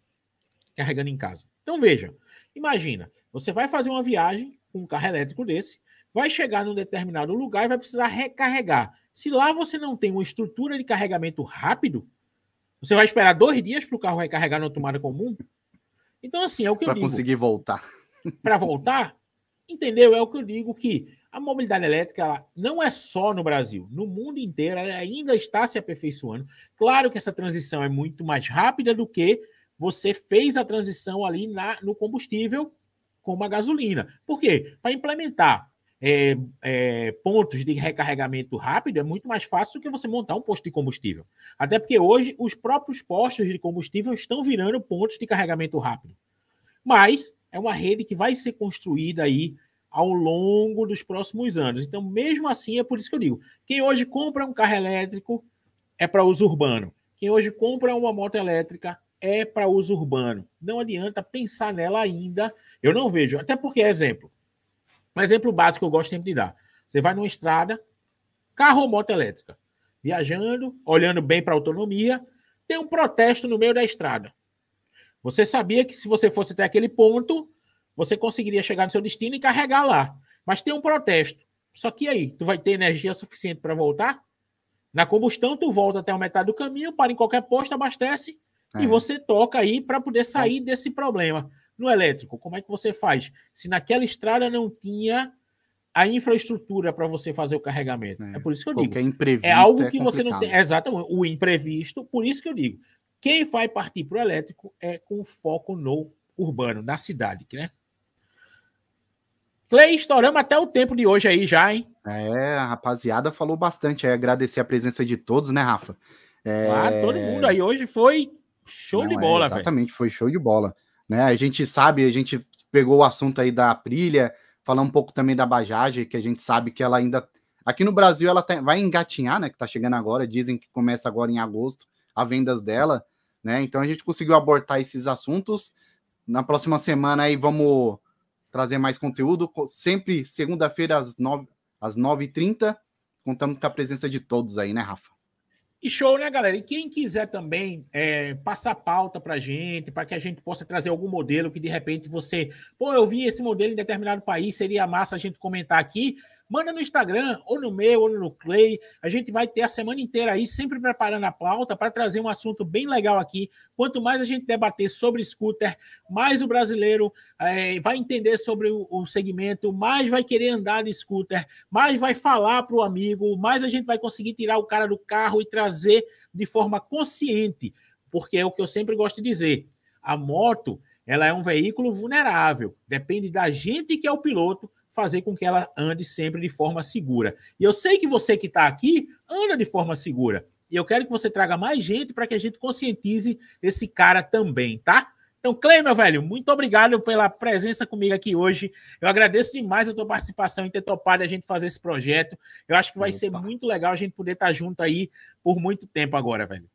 carregando em casa. Então veja, imagina, você vai fazer uma viagem com um carro elétrico desse, vai chegar num determinado lugar e vai precisar recarregar. Se lá você não tem uma estrutura de carregamento rápido, você vai esperar dois dias para o carro recarregar na tomada comum? Então, assim, é o que pra eu digo. Para conseguir voltar. Para voltar, entendeu? É o que eu digo que a mobilidade elétrica ela não é só no Brasil, no mundo inteiro ela ainda está se aperfeiçoando. Claro que essa transição é muito mais rápida do que você fez a transição ali na, no combustível com uma gasolina. Por quê? Para implementar é, é, pontos de recarregamento rápido, é muito mais fácil do que você montar um posto de combustível. Até porque hoje os próprios postos de combustível estão virando pontos de carregamento rápido. Mas é uma rede que vai ser construída aí ao longo dos próximos anos. Então, mesmo assim, é por isso que eu digo: quem hoje compra um carro elétrico é para uso urbano. Quem hoje compra uma moto elétrica é para uso urbano. Não adianta pensar nela ainda. Eu não vejo. Até porque, exemplo, um exemplo básico que eu gosto sempre de dar. Você vai numa estrada, carro ou moto elétrica, viajando, olhando bem para a autonomia, tem um protesto no meio da estrada. Você sabia que se você fosse até aquele ponto, você conseguiria chegar no seu destino e carregar lá. Mas tem um protesto. Só que aí, tu vai ter energia suficiente para voltar? Na combustão, tu volta até a metade do caminho, para em qualquer posto, abastece é. e você toca aí para poder sair é. desse problema no elétrico, como é que você faz? Se naquela estrada não tinha a infraestrutura para você fazer o carregamento. É, é por isso que eu digo. É, é algo é que você não tem. Exatamente, o imprevisto, por isso que eu digo. Quem vai partir para o elétrico é com foco no urbano, na cidade, né? Clay, estouramos até o tempo de hoje aí já, hein? É, a rapaziada falou bastante. agradecer a presença de todos, né, Rafa? É... Ah, todo mundo aí hoje foi show não, de é bola, é, Exatamente, véio. foi show de bola. Né? A gente sabe, a gente pegou o assunto aí da Aprilia, falar um pouco também da Bajaj, que a gente sabe que ela ainda. Aqui no Brasil ela tá, vai engatinhar, né? Que tá chegando agora, dizem que começa agora em agosto a vendas dela, né? Então a gente conseguiu abordar esses assuntos. Na próxima semana aí vamos trazer mais conteúdo. Sempre segunda-feira às 9h30. Contamos com a presença de todos aí, né, Rafa? E show, né, galera? E quem quiser também é, passar pauta para gente, para que a gente possa trazer algum modelo que de repente você, pô, eu vi esse modelo em determinado país, seria massa a gente comentar aqui. Manda no Instagram, ou no meu, ou no Clay. A gente vai ter a semana inteira aí, sempre preparando a pauta para trazer um assunto bem legal aqui. Quanto mais a gente debater sobre scooter, mais o brasileiro é, vai entender sobre o, o segmento, mais vai querer andar de scooter, mais vai falar para o amigo, mais a gente vai conseguir tirar o cara do carro e trazer de forma consciente. Porque é o que eu sempre gosto de dizer. A moto ela é um veículo vulnerável. Depende da gente que é o piloto fazer com que ela ande sempre de forma segura. E eu sei que você que está aqui anda de forma segura. E eu quero que você traga mais gente para que a gente conscientize esse cara também, tá? Então, Clay, meu velho, muito obrigado pela presença comigo aqui hoje. Eu agradeço demais a tua participação e ter topado a gente fazer esse projeto. Eu acho que vai Opa. ser muito legal a gente poder estar tá junto aí por muito tempo agora, velho.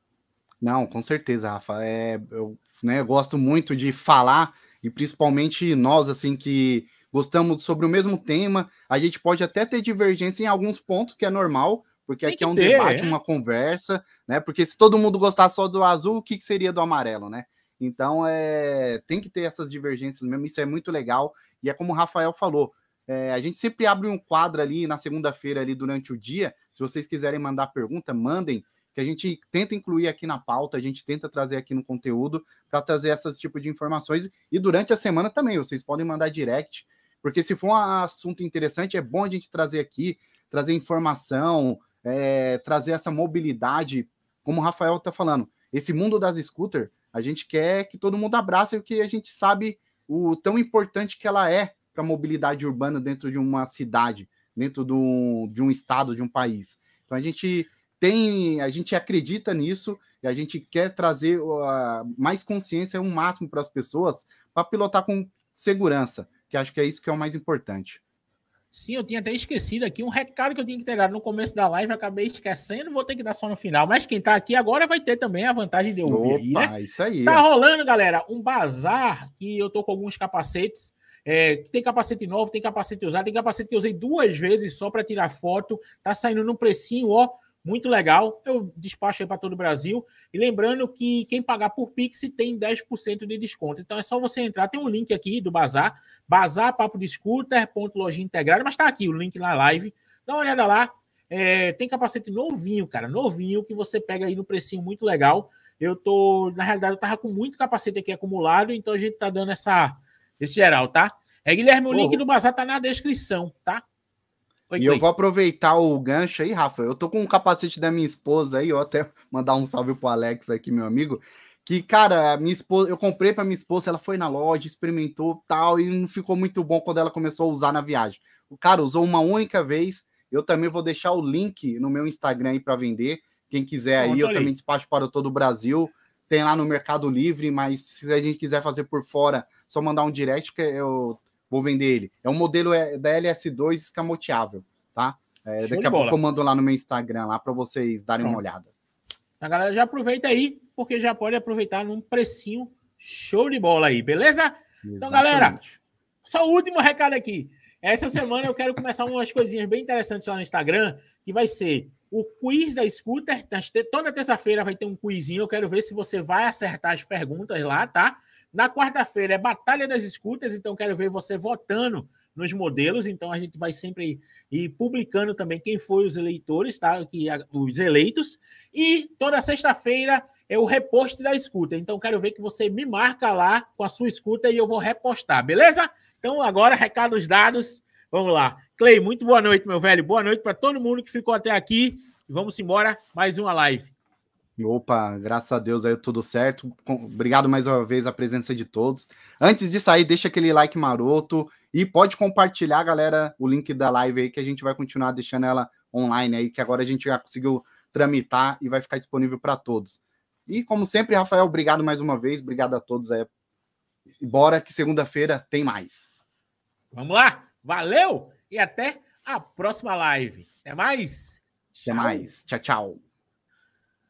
Não, com certeza, Rafa. É, eu né, gosto muito de falar e principalmente nós, assim, que gostamos sobre o mesmo tema, a gente pode até ter divergência em alguns pontos, que é normal, porque aqui é um ter, debate, é? uma conversa, né? Porque se todo mundo gostar só do azul, o que, que seria do amarelo, né? Então é, tem que ter essas divergências mesmo, isso é muito legal. E é como o Rafael falou, é, a gente sempre abre um quadro ali na segunda-feira ali durante o dia. Se vocês quiserem mandar pergunta, mandem, que a gente tenta incluir aqui na pauta, a gente tenta trazer aqui no conteúdo para trazer essas tipo de informações. E durante a semana também, vocês podem mandar direct porque se for um assunto interessante, é bom a gente trazer aqui, trazer informação, é, trazer essa mobilidade, como o Rafael está falando. Esse mundo das scooters, a gente quer que todo mundo abrace, porque a gente sabe o tão importante que ela é para a mobilidade urbana dentro de uma cidade, dentro do, de um estado, de um país. Então a gente tem, a gente acredita nisso e a gente quer trazer uh, mais consciência, um máximo para as pessoas para pilotar com segurança que acho que é isso que é o mais importante. Sim, eu tinha até esquecido aqui um recado que eu tinha que entregar no começo da live, acabei esquecendo, vou ter que dar só no final. Mas quem tá aqui agora vai ter também a vantagem de ouvir Opa, aí, né? isso aí. Tá rolando, galera, um bazar e eu tô com alguns capacetes. É, tem capacete novo, tem capacete usado, tem capacete que eu usei duas vezes só para tirar foto. Tá saindo num precinho, ó, muito legal. Eu aí para todo o Brasil. E lembrando que quem pagar por Pix tem 10% de desconto. Então é só você entrar. Tem um link aqui do Bazar, Bazar Papo de Scooter, ponto loja integrada, mas está aqui o link na live. Dá uma olhada lá. É, tem capacete novinho, cara, novinho, que você pega aí no precinho muito legal. Eu tô, na realidade, eu tava com muito capacete aqui acumulado, então a gente tá dando essa, esse geral, tá? É, Guilherme, o link do Bazar tá na descrição, tá? Oi, e eu vou aproveitar o gancho aí, Rafa. Eu tô com o capacete da minha esposa aí, eu até mandar um salve pro Alex aqui, meu amigo. Que, cara, minha esposa, eu comprei para minha esposa, ela foi na loja, experimentou tal, e não ficou muito bom quando ela começou a usar na viagem. O cara usou uma única vez. Eu também vou deixar o link no meu Instagram aí para vender. Quem quiser aí, eu, eu também despacho para todo o Brasil. Tem lá no Mercado Livre, mas se a gente quiser fazer por fora, só mandar um direct que eu vou vender ele. É um modelo é, da LS2 escamoteável, tá? É, daqui a bola. pouco eu mando lá no meu Instagram lá para vocês darem uma olhada. A galera já aproveita aí, porque já pode aproveitar num precinho show de bola aí, beleza? Exatamente. Então, galera, só o último recado aqui. Essa semana eu quero começar umas coisinhas bem interessantes lá no Instagram, que vai ser o quiz da Scooter. Toda terça-feira vai ter um quizinho. Eu quero ver se você vai acertar as perguntas lá, tá? Na quarta-feira é Batalha das Escutas, então quero ver você votando nos modelos, então a gente vai sempre ir publicando também quem foi os eleitores, tá? Que, os eleitos. E toda sexta-feira é o reposte da escuta. Então quero ver que você me marca lá com a sua escuta e eu vou repostar, beleza? Então agora recados dados, vamos lá. Clay, muito boa noite, meu velho. Boa noite para todo mundo que ficou até aqui. Vamos embora, mais uma live. Opa, graças a Deus aí tudo certo. Obrigado mais uma vez a presença de todos. Antes de sair, deixa aquele like maroto e pode compartilhar, galera, o link da live aí que a gente vai continuar deixando ela online aí, que agora a gente já conseguiu tramitar e vai ficar disponível para todos. E como sempre, Rafael, obrigado mais uma vez, obrigado a todos aí. Bora que segunda-feira tem mais. Vamos lá. Valeu e até a próxima live. Até mais. Até tchau. mais. Tchau, tchau.